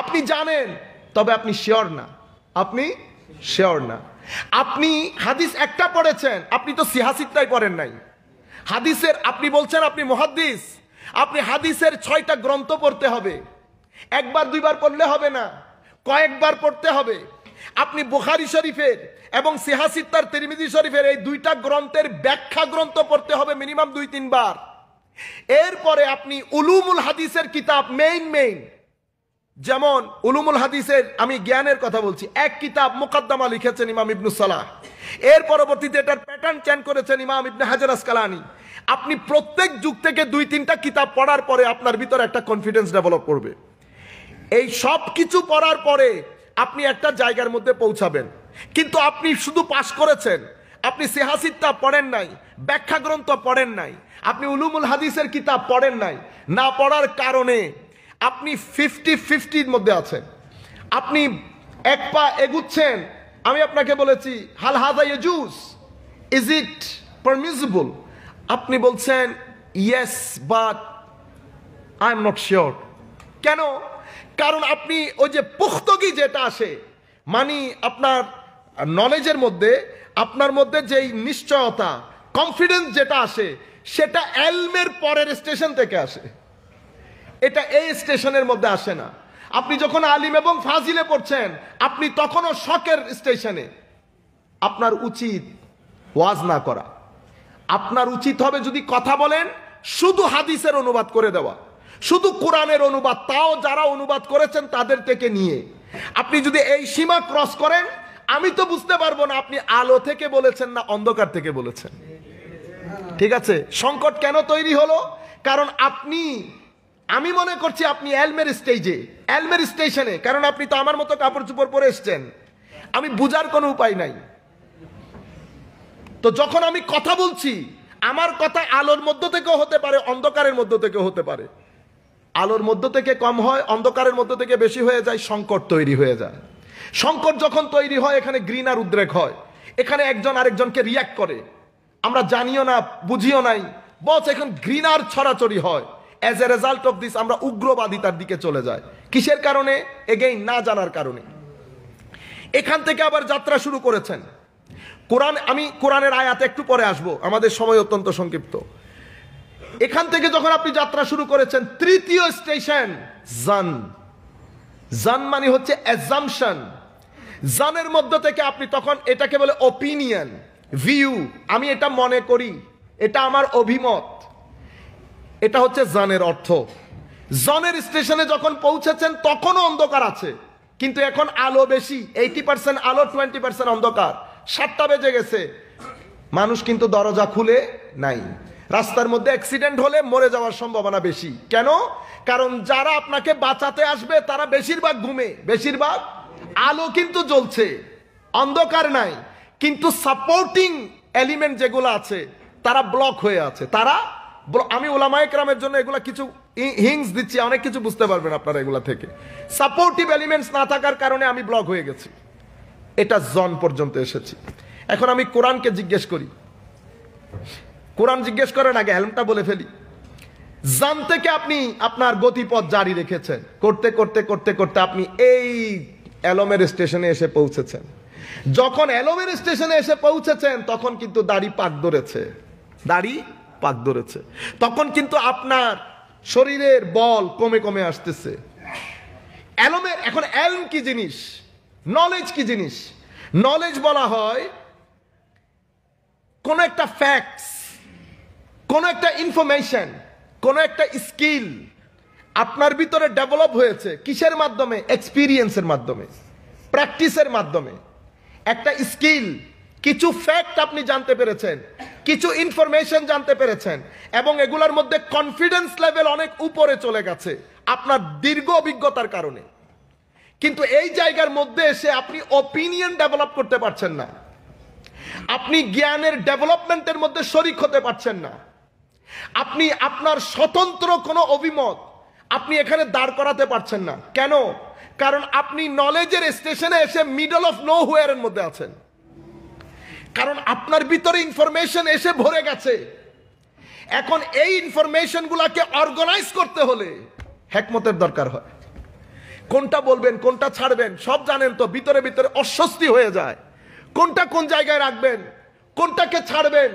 আপনি জানেন তবে আপনি শিওর না আপনি শিওর না আপনি হাদিস একটা পড়েছেন আপনি তো সিহাসিতাই পড়েন নাই হাদিসের আপনি বলছেন আপনি মহাদিস আপনি হাদিসের ছয়টা গ্রন্থ পড়তে হবে একবার দুইবার পড়লে হবে না কয়েকবার পড়তে হবে আপনি বুখারি শরীফের এবং সিহাসিত্তার তিরমিজি শরীফের এই দুইটা গ্রন্থের ব্যাখ্যা গ্রন্থ পড়তে হবে মিনিমাম দুই তিনবার এরপরে আপনি উলুমুল হাদিসের কিতাব মেইন মেইন যেমন উলুমুল হাদিসের আমি জ্ঞানের কথা বলছি এক কিতাব মোকদ্দমা লিখেছেন ইমাম ইবনুসালাহ এর পরবর্তীতে এটার প্যাটার্ন চেঞ্জ করেছেন ইমাম ইবনে হাজার আসকালানি আপনি প্রত্যেক যুগ থেকে দুই তিনটা কিতাব পড়ার পরে আপনার ভিতরে একটা কনফিডেন্স ডেভেলপ করবে এই সব কিছু পড়ার পরে আপনি একটা জায়গার মধ্যে পৌঁছাবেন কিন্তু আপনি শুধু পাশ করেছেন আপনি সেহাসিত্তা পড়েন নাই ব্যাখ্যা গ্রন্থ পড়েন নাই আপনি উলুমুল হাদিসের কিতাব পড়েন নাই না পড়ার কারণে আপনি ফিফটি ফিফটির মধ্যে আছেন আপনি এক পা এগুচ্ছেন আমি আপনাকে বলেছি হাল হাজা ইউজ ইজ ইট পারমিজিবল আপনি বলছেন yes but I am not sure কেন কারণ আপনি ওই যে পুختগি যেটা আসে মানে আপনার নলেজের মধ্যে আপনার মধ্যে যেই নিশ্চয়তা কনফিডেন্স যেটা আসে সেটা এলমের পরের স্টেশন থেকে আসে এটা এই স্টেশনের মধ্যে আসে না আপনি যখন আলিম এবং ফাজিলে পড়ছেন আপনি তখনও শখের স্টেশনে আপনার উচিত ওয়াজ না করা আপনার উচিত হবে যদি কথা বলেন শুধু হাদিসের অনুবাদ করে দেওয়া শুধু কোরআনের অনুবাদ তাও যারা অনুবাদ করেছেন তাদের থেকে নিয়ে আপনি যদি এই সীমা ক্রস করেন আমি তো বুঝতে পারবো না আপনি আলো থেকে বলেছেন না অন্ধকার থেকে বলেছেন ঠিক আছে সংকট কেন তৈরি হলো কারণ আপনি আমি মনে করছি আপনি এলমের স্টেজে এলমের স্টেশনে কারণ আপনি তো আমার মতো কাপড় চুপড় পরে এসছেন আমি বুজার কোনো উপায় নাই তো যখন আমি কথা বলছি আমার কথা আলোর মধ্য থেকেও হতে পারে অন্ধকারের মধ্য থেকেও হতে পারে আলোর মধ্য থেকে কম হয় অন্ধকারের মধ্য থেকে বেশি হয়ে যায় সংকট তৈরি হয়ে যায় সংকট যখন তৈরি হয় এখানে গ্রিন আর উদ্রেক হয় এখানে একজন আরেকজনকে রিয়াক্ট করে আমরা জানিও না বুঝিও নাই বস এখন গ্রিন আর ছড়াছড়ি হয় as a result of this আমরা উগ্রবাদিতার দিকে চলে যায় কিসের কারণে এগেই না জানার কারণে এখান থেকে আবার যাত্রা শুরু করেছেন কোরআন আমি কোরআনের আয়াত একটু পরে আসব আমাদের সময় অত্যন্ত সংক্ষিপ্ত এখান থেকে যখন আপনি যাত্রা শুরু করেছেন তৃতীয় স্টেশন জান জান মানে হচ্ছে অ্যাজামশন জানের মধ্য থেকে আপনি তখন এটাকে বলে অপিনিয়ন ভিউ আমি এটা মনে করি এটা আমার অভিমত এটা হচ্ছে জানের অর্থ জনের স্টেশনে যখন পৌঁছেছেন তখনও অন্ধকার আছে কিন্তু এখন আলো বেশি এইটি পার্সেন্ট আলো টোয়েন্টি পার্সেন্ট অন্ধকার সাতটা বেজে গেছে মানুষ কিন্তু দরজা খুলে নাই রাস্তার মধ্যে অ্যাক্সিডেন্ট হলে মরে যাওয়ার সম্ভাবনা বেশি কেন কারণ যারা আপনাকে বাঁচাতে আসবে তারা বেশিরভাগ ঘুমে বেশিরভাগ আলো কিন্তু জ্বলছে অন্ধকার নাই কিন্তু সাপোর্টিং এলিমেন্ট যেগুলো আছে তারা ব্লক হয়ে আছে তারা আমি ওলামায় ক্রামের জন্য এগুলো কিছু হিংস দিচ্ছি অনেক কিছু বুঝতে পারবেন আপনারা এগুলো থেকে সাপোর্টিভ এলিমেন্টস না থাকার কারণে আমি ব্লক হয়ে গেছি এটা জন পর্যন্ত এসেছি এখন আমি কোরআনকে জিজ্ঞেস করি কোরআন জিজ্ঞেস করেন আগে হেলমটা বলে ফেলি জান থেকে আপনি আপনার গতিপথ জারি রেখেছেন করতে করতে করতে করতে আপনি এই অ্যালোমের স্টেশনে এসে পৌঁছেছেন যখন অ্যালোমের স্টেশনে এসে পৌঁছেছেন তখন কিন্তু দাড়ি পাক ধরেছে দাড়ি পাক ধরেছে তখন কিন্তু আপনার শরীরের বল কমে কমে আসতেছে অ্যালমের এখন অ্যালম কি জিনিস নলেজ কি জিনিস নলেজ বলা হয় কোন একটা ফ্যাক্টস কোনো একটা ইনফরমেশন কোনো একটা স্কিল আপনার ভিতরে ডেভেলপ হয়েছে কিসের মাধ্যমে এক্সপিরিয়েন্সের মাধ্যমে প্র্যাকটিসের মাধ্যমে একটা স্কিল কিছু ফ্যাক্ট আপনি জানতে পেরেছেন কিছু ইনফরমেশন জানতে পেরেছেন এবং এগুলোর মধ্যে কনফিডেন্স লেভেল অনেক উপরে চলে গেছে আপনার দীর্ঘ অভিজ্ঞতার কারণে কিন্তু এই জায়গার মধ্যে এসে আপনি অপিনিয়ন ডেভেলপ করতে পারছেন না আপনি জ্ঞানের ডেভেলপমেন্টের মধ্যে শরিক হতে পারছেন না আপনি আপনার স্বতন্ত্র কোনো অভিমত আপনি এখানে দাঁড় করাতে পারছেন না কেন কারণ আপনি নলেজের স্টেশনে এসে মিডল অফ নো হুয়ারের মধ্যে আছেন কারণ আপনার ভিতরে ইনফরমেশন এসে ভরে গেছে এখন এই ইনফরমেশনগুলোকে অর্গানাইজ করতে হলে হ্যাকমতের দরকার হয় কোনটা বলবেন কোনটা ছাড়বেন সব জানেন তো ভিতরে ভিতরে অস্বস্তি হয়ে যায় কোনটা কোন জায়গায় রাখবেন কোনটাকে ছাড়বেন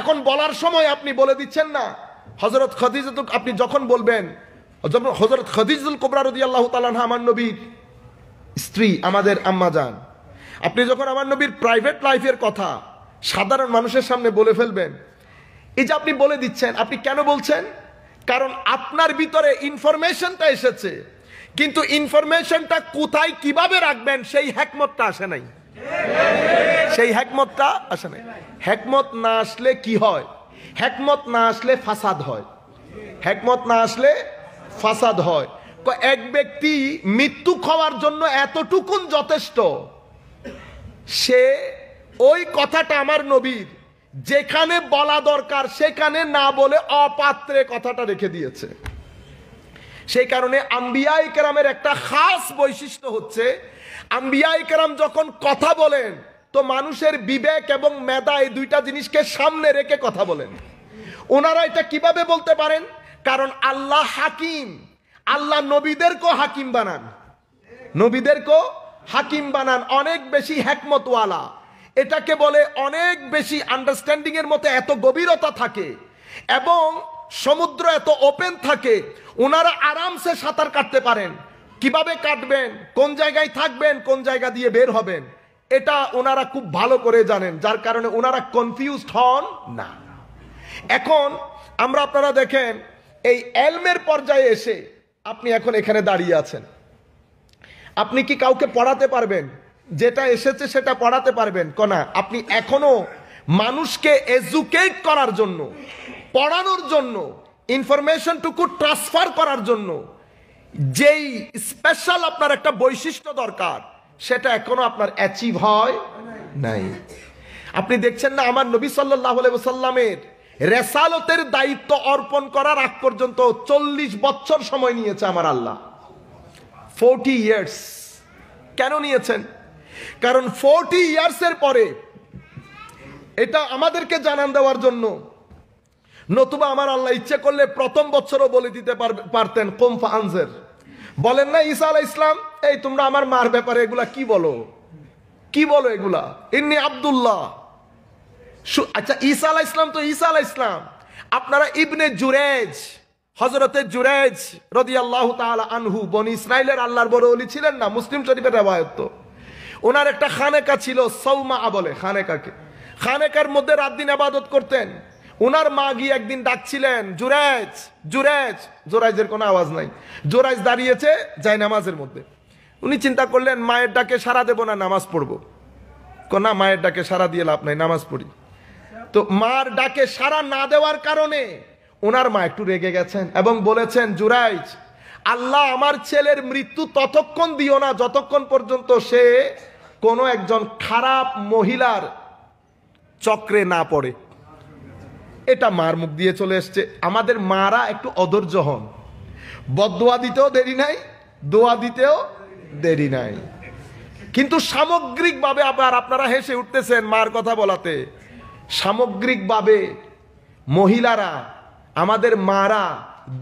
এখন বলার সময় আপনি বলে দিচ্ছেন না হজরত খদিজ আপনি যখন বলবেন হজরত খদিজুল কোবরা রদি আল্লাহ তালানহা আমার নবীর স্ত্রী আমাদের আম্মা যান আপনি যখন আমার নবীর প্রাইভেট লাইফের কথা সাধারণ মানুষের সামনে বলে ফেলবেন এই যে আপনি বলে দিচ্ছেন আপনি কেন বলছেন কারণ আপনার ভিতরে ইনফরমেশনটা এসেছে কিন্তু ইনফরমেশনটা কোথায় কিভাবে রাখবেন সেই হ্যাকমতটা আসে নাই সেই হ্যাকমতটা আসে নাই হ্যাকমত না আসলে কি হয় হ্যাকমত না আসলে ফাসাদ হয় হ্যাকমত না আসলে ফাসাদ হয় এক ব্যক্তি মৃত্যু খাওয়ার জন্য এতটুকুন যথেষ্ট সে ওই কথাটা আমার নবীর যেখানে বলা দরকার সেখানে না বলে অপাত্রে কথাটা রেখে দিয়েছে সেই কারণে আম্বিয়া একটা খাস বৈশিষ্ট্য হচ্ছে আম্বিয়া যখন কথা বলেন তো মানুষের বিবেক এবং মেধা এই দুইটা জিনিসকে সামনে রেখে কথা বলেন ওনারা এটা কিভাবে বলতে পারেন কারণ আল্লাহ হাকিম আল্লাহ নবীদেরকেও হাকিম বানান নবীদেরকেও হাকিম বানান অনেক বেশি হ্যাকমতওয়ালা এটাকে বলে অনেক বেশি আন্ডারস্ট্যান্ডিং এর মতো এত গভীরতা থাকে এবং সমুদ্র এত ওপেন থাকে ওনারা আরামসে সাঁতার কাটতে পারেন কিভাবে কাটবেন কোন জায়গায় থাকবেন কোন জায়গা দিয়ে বের হবেন এটা ওনারা খুব ভালো করে জানেন যার কারণে ওনারা কনফিউজড হন না এখন আমরা আপনারা দেখেন এই এলমের পর্যায়ে এসে আপনি এখন এখানে দাঁড়িয়ে আছেন আপনি কি কাউকে পড়াতে পারবেন যেটা এসেছে সেটা পড়াতে পারবেন কনা আপনি এখনো মানুষকে এজুকেট করার জন্য পড়ানোর জন্য ইনফরমেশনটুকু ট্রান্সফার করার জন্য যেই স্পেশাল আপনার একটা বৈশিষ্ট্য দরকার সেটা এখনো আপনার অ্যাচিভ হয় নাই আপনি দেখছেন না আমার নবী সাল্লাহ সাল্লামের রেসালতের দায়িত্ব অর্পণ করার আগ পর্যন্ত চল্লিশ বছর সময় নিয়েছে আমার আল্লাহ ফোরটি ইয়ার্স কেন নিয়েছেন কারণ ফোরটি ইয়ার্সের পরে এটা আমাদেরকে জানান দেওয়ার জন্য নতুবা আমার আল্লাহ ইচ্ছে করলে প্রথম বছরও বলে দিতে পারতেন কোমফা আনজের বলেন না ঈসা আলাহ ইসলাম এই তোমরা আমার মার ব্যাপারে এগুলা কি বলো কি বলো এগুলা ইন্নি আবদুল্লাহ আচ্ছা ঈসা আলাহ ইসলাম তো ঈসা আলাহ ইসলাম আপনারা ইবনে জুরেজ হজরতে জুরেজ রদি আল্লাহ আনহু বন ইসরায়েলের আল্লাহর বড় অলি ছিলেন না মুসলিম শরীফের রেবায়ত ওনার একটা খানেকা ছিল সৌমা বলে খানেকাকে খানেকার মধ্যে রাত দিন আবাদত করতেন ওনার মা গিয়ে একদিন ডাকছিলেন জুরেজ জুরেজ জোরাইজের কোনো আওয়াজ নাই জোরাইজ দাঁড়িয়েছে নামাজের মধ্যে উনি চিন্তা করলেন মায়ের ডাকে সারা দেব না নামাজ পড়বো না মায়ের ডাকে সারা দিয়ে লাভ নাই নামাজ পড়ি তো মার ডাকে সারা না দেওয়ার কারণে ওনার মা একটু রেগে গেছেন এবং বলেছেন জুরাইজ আল্লাহ আমার ছেলের মৃত্যু ততক্ষণ দিও না যতক্ষণ পর্যন্ত সে কোনো একজন খারাপ মহিলার চক্রে না পড়ে এটা মার মুখ দিয়ে চলে এসছে আমাদের মারা একটু অধৈর্য হন বদোয়া দিতেও দেরি নাই দোয়া দিতেও দেরি নাই কিন্তু সামগ্রিকভাবে আবার আপনারা হেসে উঠতেছেন মার কথা বলাতে সামগ্রিকভাবে মহিলারা আমাদের মারা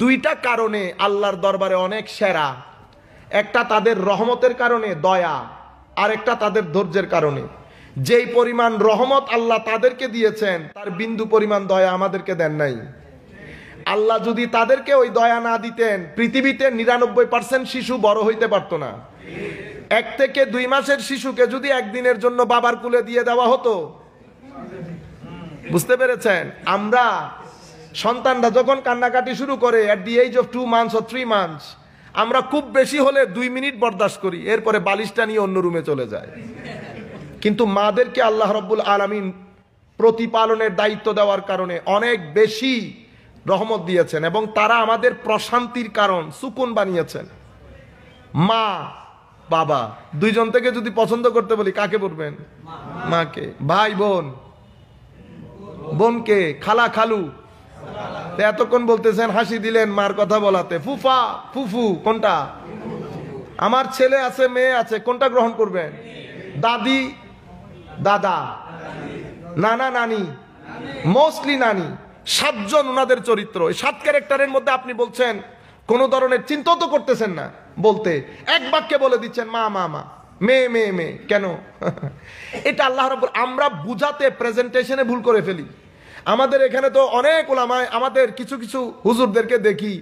দুইটা কারণে আল্লাহর দরবারে অনেক সেরা একটা তাদের রহমতের কারণে দয়া আর একটা তাদের ধৈর্যের কারণে যেই পরিমাণ রহমত আল্লাহ তাদেরকে দিয়েছেন তার বিন্দু পরিমাণ দয়া আমাদেরকে দেন নাই আল্লাহ যদি তাদেরকে ওই দয়া না দিতেন পৃথিবীতে নিরানব্বই পার্সেন্ট শিশু বড় হইতে পারতো না এক থেকে দুই মাসের শিশুকে যদি একদিনের জন্য বাবার কুলে দিয়ে দেওয়া হতো বুঝতে পেরেছেন আমরা সন্তানরা যখন কান্নাকাটি শুরু করে at the age of two months ও থ্রি মান্থস আমরা খুব বেশি হলে দুই মিনিট বরদাস্ত করি এরপরে বালিশটা নিয়ে অন্য রুমে চলে যায় কিন্তু মাদেরকে আল্লাহ রব্বুল আলমিন প্রতিপালনের দায়িত্ব দেওয়ার কারণে অনেক বেশি রহমত দিয়েছেন এবং তারা আমাদের প্রশান্তির কারণ সুকুন বানিয়েছেন মা বাবা দুইজন থেকে যদি পছন্দ করতে বলি কাকে বলবেন মাকে ভাই বোন বোনকে খালা খালু এতক্ষণ বলতেছেন হাসি দিলেন মার কথা বলাতে ফুফা ফুফু কোনটা আমার ছেলে আছে মেয়ে আছে কোনটা গ্রহণ করবেন দাদি দাদা নানা নানি মোস্টলি নানি সাতজন ওনাদের চরিত্র এই সাত ক্যারেক্টারের মধ্যে আপনি বলছেন কোনো ধরনের চিন্তা তো করতেছেন না বলতে এক বাক্যে বলে দিচ্ছেন মা মা মা মেয়ে মেয়ে মেয়ে কেন <laughs> এটা আল্লাহ রব আমরা বুঝাতে প্রেজেন্টেশনে ভুল করে ফেলি আমাদের এখানে তো অনেক ওলামায় আমাদের কিছু কিছু হুজুরদেরকে দেখি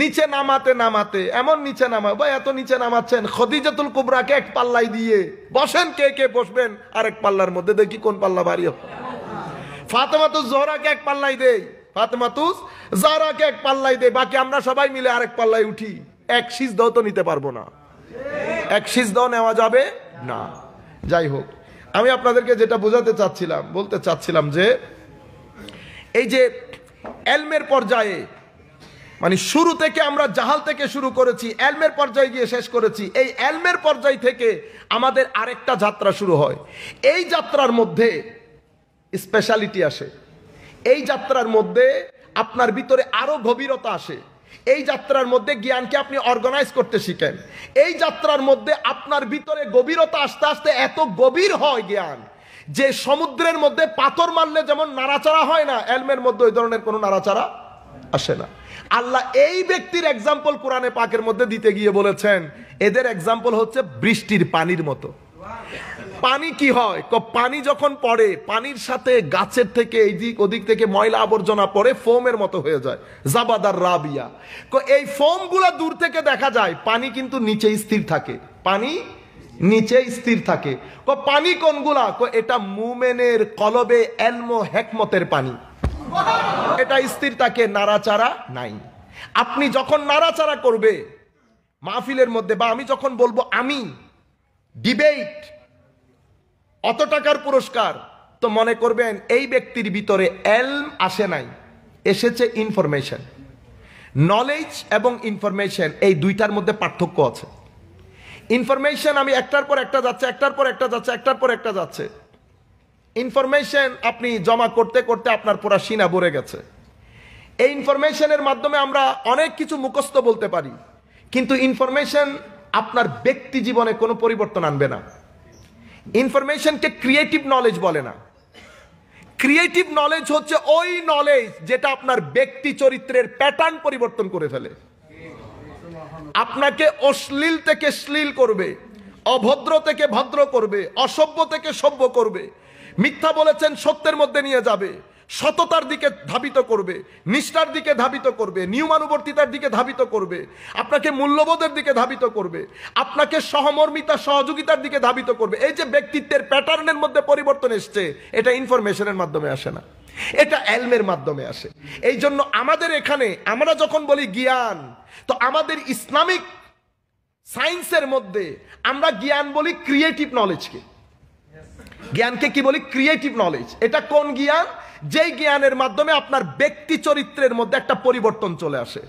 নিচে নামাতে নামাতে এমন নিচে নামায় বা এত নিচে নামাচ্ছেন খদিজাতুল কুবরাকে এক পাল্লাই দিয়ে বসেন কে কে বসবেন আর এক পাল্লার মধ্যে দেখি কোন পাল্লা ভারী ফাতেমাতুল তো জোহরাকে এক পাল্লাই দেয় ফাতেমাতুস জারাকে এক পাল্লাই দে বাকি আমরা সবাই মিলে আরেক পাল্লাই উঠি এক সিজদাও তো নিতে পারবো না এক সিজদাও নেওয়া যাবে না যাই হোক আমি আপনাদেরকে যেটা বোঝাতে চাচ্ছিলাম বলতে চাচ্ছিলাম যে এই যে এলমের পর্যায়ে মানে শুরু থেকে আমরা জাহাল থেকে শুরু করেছি এলমের পর্যায়ে গিয়ে শেষ করেছি এই এলমের পর্যায় থেকে আমাদের আরেকটা যাত্রা শুরু হয় এই যাত্রার মধ্যে স্পেশালিটি আসে এই যাত্রার মধ্যে আপনার ভিতরে আরও গভীরতা আসে এই যাত্রার মধ্যে জ্ঞানকে আপনি অর্গানাইজ করতে শিখেন এই যাত্রার মধ্যে আপনার ভিতরে গভীরতা আস্তে আস্তে এত গভীর হয় জ্ঞান যে সমুদ্রের মধ্যে পাথর মারলে যেমন নাড়াচাড়া হয় না এলমের মধ্যে ওই ধরনের কোনো নাড়াচাড়া আসে না আল্লাহ এই ব্যক্তির এক্সাম্পল কোরআনে পাকের মধ্যে দিতে গিয়ে বলেছেন এদের এক্সাম্পল হচ্ছে বৃষ্টির পানির মতো পানি কি হয় পানি যখন পড়ে পানির সাথে গাছের থেকে এই দিক ওদিক থেকে ময়লা আবর্জনা পড়ে ফোমের মতো হয়ে যায় জাবাদার রাবিয়া এই ফোমগুলো দূর থেকে দেখা যায় পানি কিন্তু নিচে স্থির থাকে পানি নিচে স্থির থাকে কো পানি কোনগুলা কো এটা মুমেনের কলবে এলমো হেকমতের পানি এটা স্থির থাকে নাড়াচাড়া নাই আপনি যখন নাড়াচাড়া করবে মাহফিলের মধ্যে বা আমি যখন বলবো আমি ডিবেট অত টাকার পুরস্কার তো মনে করবেন এই ব্যক্তির ভিতরে এলম আসে নাই এসেছে ইনফরমেশন নলেজ এবং ইনফরমেশন এই দুইটার মধ্যে পার্থক্য আছে ইনফরমেশন আমি একটার পর একটা যাচ্ছে একটার পর একটা যাচ্ছে একটার পর একটা যাচ্ছে ইনফরমেশন আপনি জমা করতে করতে আপনার পুরা সিনা ভরে গেছে এই ইনফরমেশনের মাধ্যমে আমরা অনেক কিছু মুখস্থ বলতে পারি কিন্তু ইনফরমেশন আপনার ব্যক্তি জীবনে কোনো পরিবর্তন আনবে না ইনফরমেশনকে ক্রিয়েটিভ নলেজ বলে না ক্রিয়েটিভ নলেজ হচ্ছে ওই নলেজ যেটা আপনার ব্যক্তি চরিত্রের প্যাটার্ন পরিবর্তন করে ফেলে আপনাকে অশ্লীল থেকে শ্লীল করবে অভদ্র থেকে ভদ্র করবে অসভ্য থেকে সভ্য করবে মিথ্যা বলেছেন সত্যের মধ্যে নিয়ে যাবে সততার দিকে ধাবিত করবে নিষ্ঠার দিকে ধাবিত করবে নিয়মানুবর্তিতার দিকে ধাবিত করবে আপনাকে মূল্যবোধের দিকে ধাবিত করবে আপনাকে সহমর্মিতা সহযোগিতার দিকে ধাবিত করবে এই যে ব্যক্তিত্বের প্যাটার্নের মধ্যে পরিবর্তন এসছে এটা ইনফরমেশনের মাধ্যমে আসে না এটা অ্যালমের মাধ্যমে আসে এই জন্য আমাদের এখানে আমরা যখন বলি জ্ঞান তো আমাদের ইসলামিক সায়েন্সের মধ্যে আমরা জ্ঞান বলি ক্রিয়েটিভ নলেজকে জ্ঞানকে কি বলি ক্রিয়েটিভ নলেজ এটা কোন জ্ঞান যেই জ্ঞানের মাধ্যমে আপনার ব্যক্তি চরিত্রের মধ্যে একটা পরিবর্তন চলে আসে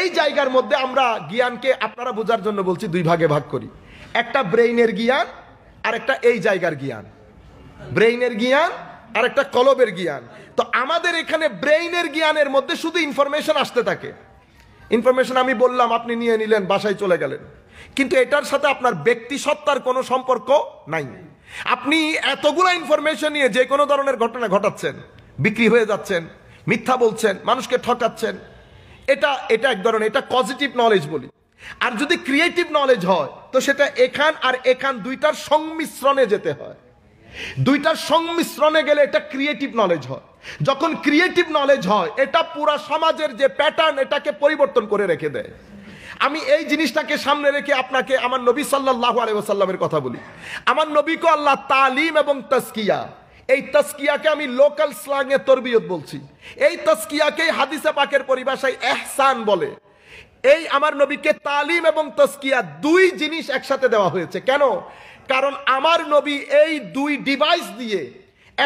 এই জায়গার মধ্যে আমরা জ্ঞানকে আপনারা বোঝার জন্য বলছি দুই ভাগে ভাগ করি একটা ব্রেইনের জ্ঞান আর একটা এই জায়গার জ্ঞান ব্রেইনের জ্ঞান আর একটা কলবের জ্ঞান তো আমাদের এখানে ব্রেইনের জ্ঞানের মধ্যে শুধু ইনফরমেশন আসতে থাকে ইনফরমেশন আমি বললাম আপনি নিয়ে নিলেন বাসায় চলে গেলেন কিন্তু এটার সাথে আপনার ব্যক্তি সত্তার কোনো সম্পর্ক নাই আপনি এতগুলো ইনফরমেশন নিয়ে যে কোনো ধরনের ঘটনা ঘটাচ্ছেন বিক্রি হয়ে যাচ্ছেন মিথ্যা বলছেন মানুষকে ঠকাচ্ছেন এটা এটা এক ধরনের এটা পজিটিভ নলেজ বলি আর যদি ক্রিয়েটিভ নলেজ হয় তো সেটা এখান আর এখান দুইটার সংমিশ্রণে যেতে হয় দুইটার সংমিশ্রণে গেলে এটা ক্রিয়েটিভ নলেজ হয় যখন ক্রিয়েটিভ নলেজ হয় এটা পুরা সমাজের যে প্যাটার্ন এটাকে পরিবর্তন করে রেখে দেয় আমি এই জিনিসটাকে সামনে রেখে আপনাকে আমার নবী সাল্লাহ আলহ্লামের কথা বলি আমার নবীকে আল্লাহ তালিম এবং তস্কিয়া এই তস্কিয়াকে আমি লোকাল স্লাংয়ে তরবিয়ত বলছি এই তস্কিয়াকেই হাদিসে পাকের পরিভাষায় এহসান বলে এই আমার নবীকে তালিম এবং তস্কিয়া দুই জিনিস একসাথে দেওয়া হয়েছে কেন কারণ আমার নবী এই দুই ডিভাইস দিয়ে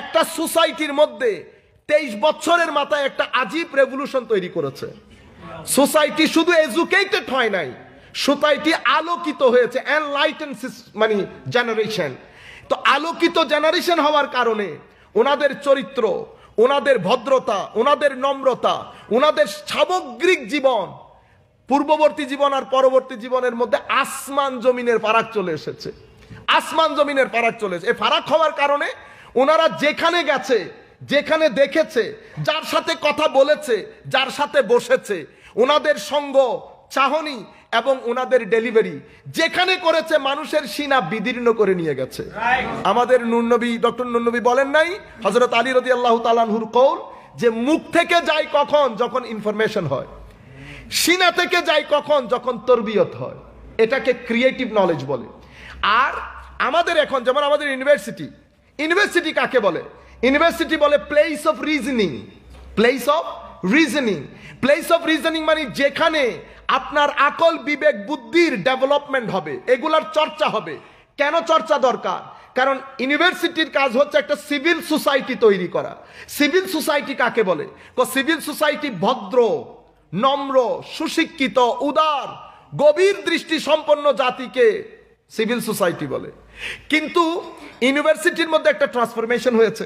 একটা সোসাইটির মধ্যে তেইশ বছরের মাথায় একটা আজীব রেভলিউশন তৈরি করেছে সোসাইটি শুধু এজুকেটেড হয় নাই সোসাইটি আলোকিত হয়েছে অ্যানলাইটেন্স মানে জেনারেশন তো আলোকিত জেনারেশন হওয়ার কারণে ওনাদের চরিত্র ওনাদের ভদ্রতা ওনাদের নম্রতা ওনাদের সামগ্রিক জীবন পূর্ববর্তী জীবন আর পরবর্তী জীবনের মধ্যে আসমান জমিনের ফারাক চলে এসেছে আসমান জমিনের ফারাক চলে এসেছে ফারাক হওয়ার কারণে ওনারা যেখানে গেছে যেখানে দেখেছে যার সাথে কথা বলেছে যার সাথে বসেছে ওনাদের সঙ্গ চাহনি এবং ওনাদের ডেলিভারি যেখানে করেছে মানুষের সিনা বিদীর্ণ করে নিয়ে গেছে আমাদের নুনবী ডক্টর নুরনবী বলেন নাই হজরত আলী রদি আল্লাহ তালানহুর কৌর যে মুখ থেকে যায় কখন যখন ইনফরমেশন হয় সিনা থেকে যায় কখন যখন তরবিয়ত হয় এটাকে ক্রিয়েটিভ নলেজ বলে আর আমাদের এখন যেমন আমাদের ইউনিভার্সিটি ইউনিভার্সিটি কাকে বলে ইউনিভার্সিটি বলে place of reasoning place of reasoning place of reasoning মানে যেখানে আপনার আকল বিবেক বুদ্ধির ডেভেলপমেন্ট হবে এগুলার চর্চা হবে কেন চর্চা দরকার কারণ ইউনিভার্সিটির কাজ হচ্ছে একটা সিভিল সোসাইটি তৈরি করা সিভিল সোসাইটি কাকে বলে সিভিল সোসাইটি ভদ্র নম্র সুশিক্ষিত উদার গভীর দৃষ্টি সম্পন্ন জাতিকে সিভিল সোসাইটি বলে কিন্তু ইউনিভার্সিটির মধ্যে একটা ট্রান্সফরমেশন হয়েছে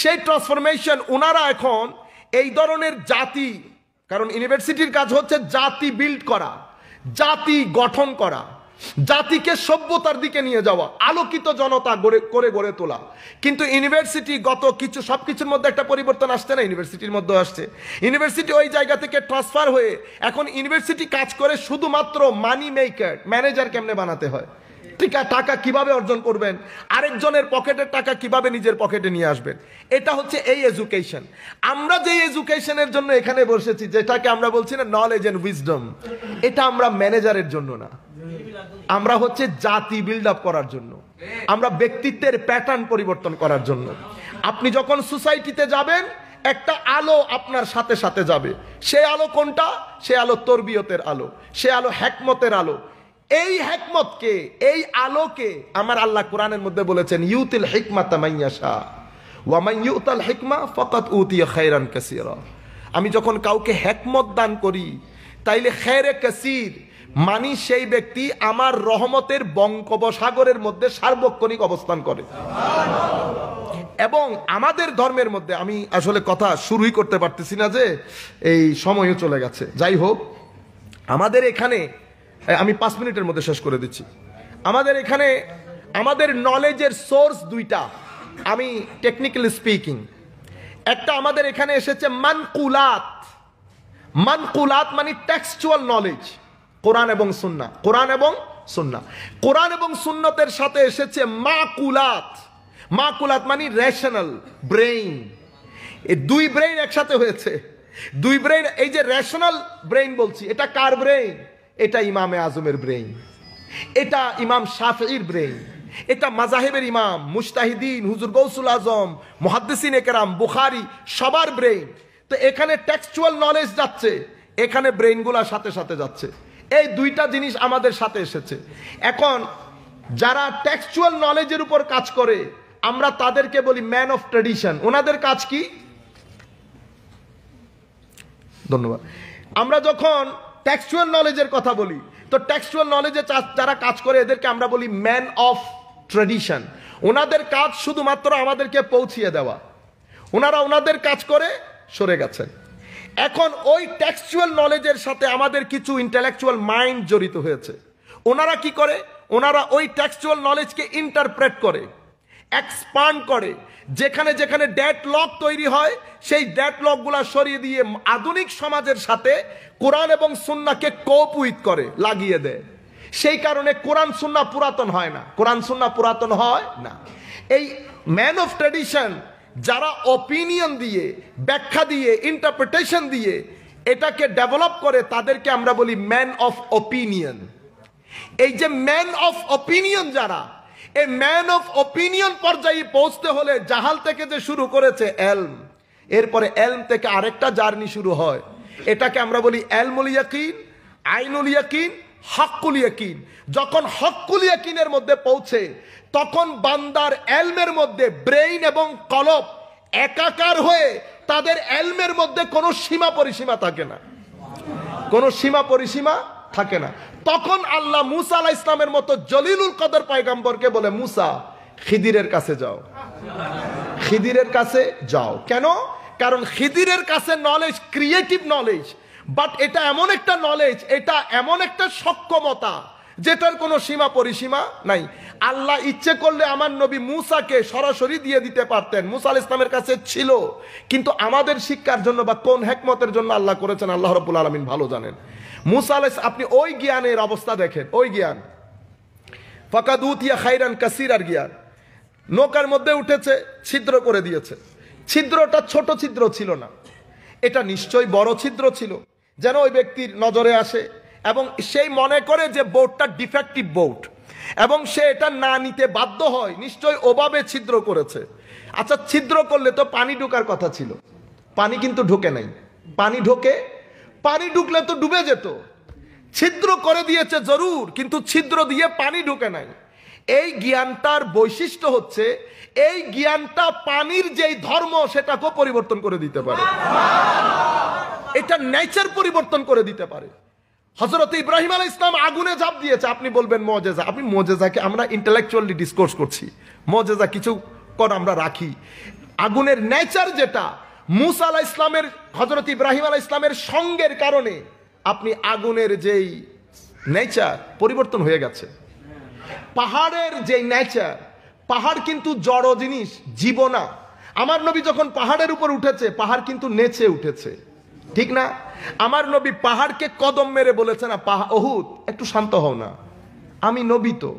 সেই ট্রান্সফরমেশন ওনারা এখন এই ধরনের জাতি কারণ ইউনিভার্সিটির কাজ হচ্ছে জাতি বিল্ড করা জাতি গঠন করা জাতিকে সভ্যতার দিকে নিয়ে যাওয়া আলোকিত জনতা গড়ে করে গড়ে তোলা কিন্তু ইউনিভার্সিটি গত কিছু সব কিছুর মধ্যে একটা পরিবর্তন আসছে না ইউনিভার্সিটির মধ্যে আসছে ইউনিভার্সিটি ওই জায়গা থেকে ট্রান্সফার হয়ে এখন ইউনিভার্সিটি কাজ করে শুধুমাত্র মানি মেকার ম্যানেজার কেমনে বানাতে হয় টাকা টাকা কিভাবে অর্জন করবেন আরেকজনের পকেটের টাকা কিভাবে নিজের পকেটে নিয়ে আসবেন এটা হচ্ছে এই এডুকেশন আমরা যে এজুকেশনের জন্য এখানে বসেছি যেটাকে আমরা বলছি না নলেজ অ্যান্ড উইজডম এটা আমরা ম্যানেজারের জন্য না আমরা হচ্ছে জাতি বিল্ড আপ করার জন্য আমরা ব্যক্তিত্বের প্যাটার্ন পরিবর্তন করার জন্য আপনি যখন সোসাইটিতে যাবেন একটা আলো আপনার সাথে সাথে যাবে সে আলো কোনটা সে আলো তরবিয়তের আলো সে আলো হ্যাকমতের আলো এই হেকমতকে এই আলোকে আমার আল্লাহ কোরআনের মধ্যে বলেছেন ইউতিল হেকমা তামাইয়াশা ওয়ামাই ইউতাল হেকমা ফকত উতিয়া খাইরান কাসিরা আমি যখন কাউকে হেকমত দান করি তাইলে খেরে কাসির মানি সেই ব্যক্তি আমার রহমতের বঙ্কবসাগরের মধ্যে সার্বক্ষণিক অবস্থান করে এবং আমাদের ধর্মের মধ্যে আমি আসলে কথা শুরুই করতে পারতেছি না যে এই সময়ও চলে গেছে যাই হোক আমাদের এখানে আমি পাঁচ মিনিটের মধ্যে শেষ করে দিচ্ছি আমাদের এখানে আমাদের নলেজের সোর্স দুইটা আমি টেকনিক্যাল স্পিকিং একটা আমাদের এখানে এসেছে মানকুলাত মানকুলাত মানে টেক্সচুয়াল নলেজ কোরআন এবং সুন্না কোরআন এবং সুন্না কোরআন এবং সুন্নতের সাথে এসেছে মাকুলাত মাকুলাত মানে রেশনাল ব্রেইন দুই ব্রেইন একসাথে হয়েছে দুই ব্রেইন এই যে রেশনাল ব্রেইন বলছি এটা কার ব্রেইন এটা ইমামে আজমের ব্রেইন এটা ইমাম শাফির ব্রেইন এটা মাজাহেবের ইমাম মুস্তাহিদিন হুজুর গৌসুল আজম মহাদ্দিন একরাম বুখারি সবার ব্রেইন তো এখানে টেক্সচুয়াল নলেজ যাচ্ছে এখানে ব্রেইনগুলোর সাথে সাথে যাচ্ছে এই দুইটা জিনিস আমাদের সাথে এসেছে এখন যারা টেক্সচুয়াল নলেজের উপর কাজ করে আমরা তাদেরকে বলি ম্যান অফ ট্রেডিশন ওনাদের কাজ কি ধন্যবাদ আমরা যখন ট্যাক্সুয়াল নলেজের কথা বলি তো ট্যাক্সুয়াল নলেজে যারা কাজ করে এদেরকে আমরা বলি ম্যান অফ ট্রেডিশন ওনাদের কাজ শুধুমাত্র আমাদেরকে পৌঁছিয়ে দেওয়া ওনারা ওনাদের কাজ করে সরে গেছেন এখন ওই ট্যাক্সুয়াল নলেজের সাথে আমাদের কিছু ইন্টালেকচুয়াল মাইন্ড জড়িত হয়েছে ওনারা কি করে ওনারা ওই ট্যাক্সুয়াল নলেজকে ইন্টারপ্রেট করে এক্সপান্ড করে যেখানে যেখানে ড্যাট লক তৈরি হয় সেই ড্যাট লকগুলা সরিয়ে দিয়ে আধুনিক সমাজের সাথে কোরআন এবং সুন্নাকে কোপ উইথ করে লাগিয়ে দেয় সেই কারণে কোরআন সুন্না পুরাতন হয় না কোরআন সুন্না পুরাতন হয় না এই ম্যান অফ ট্র্যাডিশন যারা অপিনিয়ন দিয়ে ব্যাখ্যা দিয়ে ইন্টারপ্রিটেশন দিয়ে এটাকে ডেভেলপ করে তাদেরকে আমরা বলি ম্যান অফ অপিনিয়ন এই যে ম্যান অফ অপিনিয়ন যারা এই ম্যান অফ অপিনিয়ন পর্যায়ে পৌঁছতে হলে জাহাল থেকে যে শুরু করেছে এলম এরপরে এলম থেকে আরেকটা জার্নি শুরু হয় এটাকে আমরা বলি এলমুল ইয়াকিন আইনুল ইয়াকিন হকুল ইয়াকিন যখন হকুল ইয়াকিনের মধ্যে পৌঁছে তখন বান্দার এলমের মধ্যে ব্রেইন এবং কলপ একাকার হয়ে তাদের এলমের মধ্যে কোনো সীমা পরিসীমা থাকে না কোনো সীমা পরিসীমা থাকে না তখন আল্লাহ মুসা আলাহ ইসলামের মতো জলিলুল কদর পায়গাম্বরকে বলে মুসা খিদিরের কাছে যাও খিদিরের কাছে যাও কেন কারণ খিদিরের কাছে নলেজ ক্রিয়েটিভ নলেজ বাট এটা এমন একটা নলেজ এটা এমন একটা সক্ষমতা যেটার কোনো সীমা পরিসীমা নাই আল্লাহ ইচ্ছে করলে আমার নবী মুসাকে সরাসরি দিয়ে দিতে পারতেন মুসা আল ইসলামের কাছে ছিল কিন্তু আমাদের শিক্ষার জন্য বা কোন হেকমতের জন্য আল্লাহ করেছেন আল্লাহ রবুল আলমিন ভালো জানেন মুসালেস আপনি ওই জ্ঞানের অবস্থা দেখেন ওই জ্ঞান ফাঁকা দুধ ইয়া খাইরান আর জ্ঞান নৌকার মধ্যে উঠেছে ছিদ্র করে দিয়েছে ছিদ্রটা ছোট ছিদ্র ছিল না এটা নিশ্চয়ই বড় ছিদ্র ছিল যেন ওই ব্যক্তির নজরে আসে এবং সেই মনে করে যে বোটটা ডিফেক্টিভ বোট এবং সে এটা না নিতে বাধ্য হয় নিশ্চয় ওভাবে ছিদ্র করেছে আচ্ছা ছিদ্র করলে তো পানি ঢোকার কথা ছিল পানি কিন্তু ঢোকে নাই পানি ঢোকে পানি ঢুকলে তো ডুবে যেত ছিদ্র করে দিয়েছে জরুর কিন্তু ছিদ্র দিয়ে পানি ঢুকে নাই এই জ্ঞানটার বৈশিষ্ট্য হচ্ছে এই জ্ঞানটা পানির যেই ধর্ম সেটাকেও পরিবর্তন করে দিতে পারে এটা নেচার পরিবর্তন করে দিতে পারে হজরত ইব্রাহিম আল ইসলাম আগুনে ঝাঁপ দিয়েছে আপনি বলবেন মজেজা আপনি মজেজাকে আমরা ইন্টালেকচুয়ালি ডিসকোর্স করছি মজেজা কিছু কর আমরা রাখি আগুনের নেচার যেটা মুসা আলাহ ইসলামের হজরত ইব্রাহিম আলাহ ইসলামের সঙ্গের কারণে আপনি আগুনের যেই নেচার পরিবর্তন হয়ে গেছে পাহাড়ের যেই নেচার পাহাড় কিন্তু জড় জিনিস জীবনা আমার নবী যখন পাহাড়ের উপর উঠেছে পাহাড় কিন্তু নেচে উঠেছে ঠিক না আমার নবী পাহাড়কে কদম মেরে বলেছে না পাহা অহুত একটু শান্ত হও না আমি নবী তো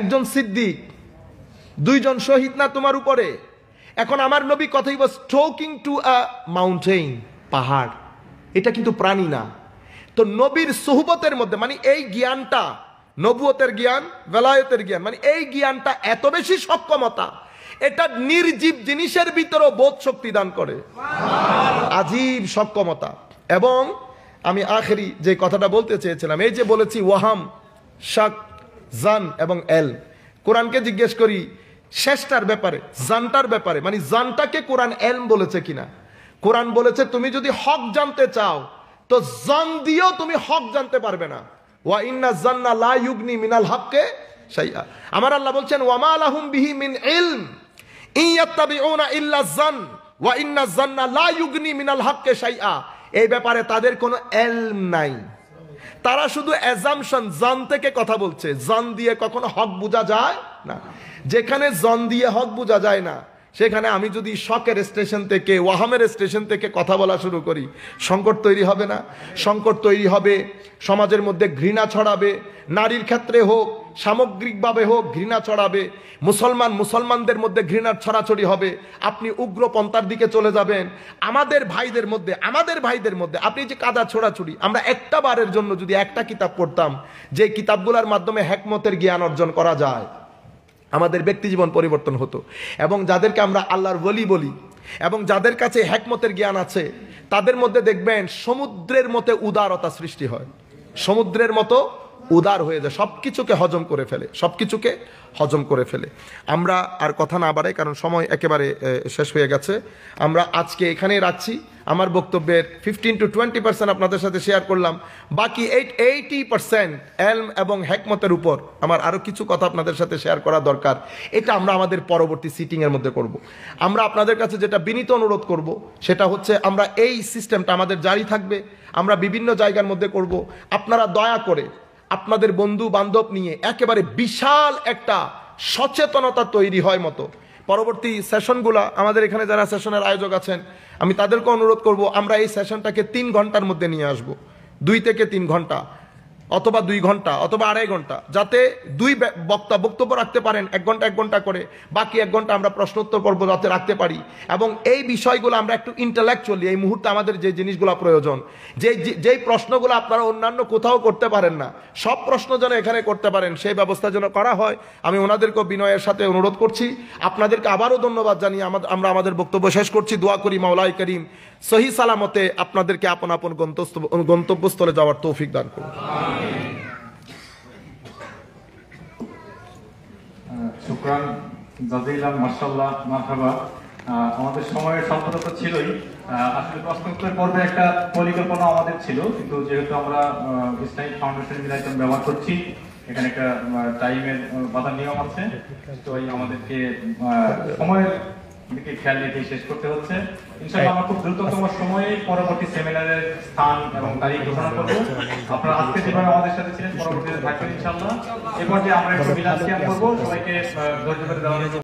একজন সিদ্দিক দুইজন শহীদ না তোমার উপরে এখন আমার নবী কথাই বস টোকিং টু আ মাউন্টেন পাহাড় এটা কিন্তু প্রাণী না তো নবীর সোহবতের মধ্যে মানে এই জ্ঞানটা নবুয়তের জ্ঞান বেলায়তের জ্ঞান মানে এই জ্ঞানটা এত বেশি সক্ষমতা এটা নির্জীব জিনিসের ভিতরেও বোধ শক্তি দান করে আজীব সক্ষমতা এবং আমি আখেরি যে কথাটা বলতে চেয়েছিলাম এই যে বলেছি ওয়াহাম শাক জান এবং এল কোরআনকে জিজ্ঞেস করি শেষটার ব্যাপারে জানটার ব্যাপারে মানে জানটাকে কোরআন এলম বলেছে কিনা কোরআন বলেছে তুমি যদি হক জানতে চাও তো জান দিয়েও তুমি হক জানতে পারবে না ওয়া ইন্না জান্না লা ইউগনি মিনাল হককে সাইয়া আমার আল্লাহ বলছেন ওয়ামা আলাহুম বিহি মিন ইলম ইয়াত্তাবিউনা ইল্লা জান ওয়া ইন্না জান্না লা ইউগনি মিনাল হককে সাইয়া এই ব্যাপারে তাদের কোনো এলম নাই তারা শুধু অ্যাজামশন জান থেকে কথা বলছে জান দিয়ে কখনো হক বোঝা যায় না যেখানে জন দিয়ে হক বোঝা যায় না সেখানে আমি যদি শখের স্টেশন থেকে ওয়াহামের স্টেশন থেকে কথা বলা শুরু করি সংকট তৈরি হবে না সংকট তৈরি হবে সমাজের মধ্যে ঘৃণা ছড়াবে নারীর ক্ষেত্রে হোক সামগ্রিকভাবে হোক ঘৃণা ছড়াবে মুসলমান মুসলমানদের মধ্যে ঘৃণার ছড়াছড়ি হবে আপনি উগ্র পন্থার দিকে চলে যাবেন আমাদের ভাইদের মধ্যে আমাদের ভাইদের মধ্যে আপনি যে কাদা ছড়াছড়ি আমরা একটা বারের জন্য যদি একটা কিতাব পড়তাম যে কিতাবগুলোর মাধ্যমে হ্যাকমতের জ্ঞান অর্জন করা যায় আমাদের ব্যক্তি জীবন পরিবর্তন হতো এবং যাদেরকে আমরা আল্লাহর বলি বলি এবং যাদের কাছে হ্যাকমতের জ্ঞান আছে তাদের মধ্যে দেখবেন সমুদ্রের মতো উদারতা সৃষ্টি হয় সমুদ্রের মতো উদার হয়ে যায় সব কিছুকে হজম করে ফেলে সব কিছুকে হজম করে ফেলে আমরা আর কথা না বাড়াই কারণ সময় একেবারে শেষ হয়ে গেছে আমরা আজকে এখানেই রাখছি আমার বক্তব্যের ফিফটিন টু টোয়েন্টি পার্সেন্ট আপনাদের সাথে শেয়ার করলাম বাকি এইট এইটি পার্সেন্ট এলম এবং হ্যাকমতের উপর আমার আরও কিছু কথা আপনাদের সাথে শেয়ার করা দরকার এটা আমরা আমাদের পরবর্তী সিটিংয়ের মধ্যে করব। আমরা আপনাদের কাছে যেটা বিনীত অনুরোধ করব সেটা হচ্ছে আমরা এই সিস্টেমটা আমাদের জারি থাকবে আমরা বিভিন্ন জায়গার মধ্যে করব আপনারা দয়া করে আপনাদের বন্ধু বান্ধব নিয়ে একেবারে বিশাল একটা সচেতনতা তৈরি হয় মতো পরবর্তী সেশনগুলো আমাদের এখানে যারা সেশনের আয়োজক আছেন আমি তাদেরকে অনুরোধ করব আমরা এই সেশনটাকে তিন ঘন্টার মধ্যে নিয়ে আসব দুই থেকে তিন ঘন্টা অথবা দুই ঘন্টা অথবা আড়াই ঘন্টা যাতে দুই বক্তা বক্তব্য রাখতে পারেন এক ঘন্টা এক ঘন্টা করে বাকি এক ঘন্টা আমরা প্রশ্নোত্তর পর্ব যাতে রাখতে পারি এবং এই বিষয়গুলো আমরা একটু ইন্টালেকচুয়ালি এই মুহূর্তে আমাদের যে জিনিসগুলো প্রয়োজন যে যেই প্রশ্নগুলো আপনারা অন্যান্য কোথাও করতে পারেন না সব প্রশ্ন যেন এখানে করতে পারেন সেই ব্যবস্থা যেন করা হয় আমি ওনাদেরকেও বিনয়ের সাথে অনুরোধ করছি আপনাদেরকে আবারও ধন্যবাদ জানিয়ে আমরা আমাদের বক্তব্য শেষ করছি দোয়া করি মাওলাই করিম সহি সালামতে আপনাদেরকে আপন আপন গন্তব্যস্থলে যাওয়ার তৌফিক দান করুন আমাদের সময়ের স্বল্পতা ছিলই আসলে পর্বে একটা পরিকল্পনা আমাদের ছিল কিন্তু যেহেতু আমরা ইসলামিক ফাউন্ডেশন ব্যবহার করছি এখানে একটা টাইমের বাধা নিয়ম আছে তো আমাদেরকে সময়ের দিকে খেয়াল রেখে শেষ করতে হচ্ছে ইনশাআল্লাহ আমরা খুব দ্রুততম আচ্ছা। সময়ে পরবর্তী সেমিনারের স্থান এবং তারিখ ঘোষণা করব আপনারা আজকে যেভাবে আমাদের সাথে ছিলেন পরবর্তীতে থাকবেন ইনশাআল্লাহ এরপর যে আমরা একটু বিলাস করব সবাইকে ধৈর্য ধরে দেওয়ার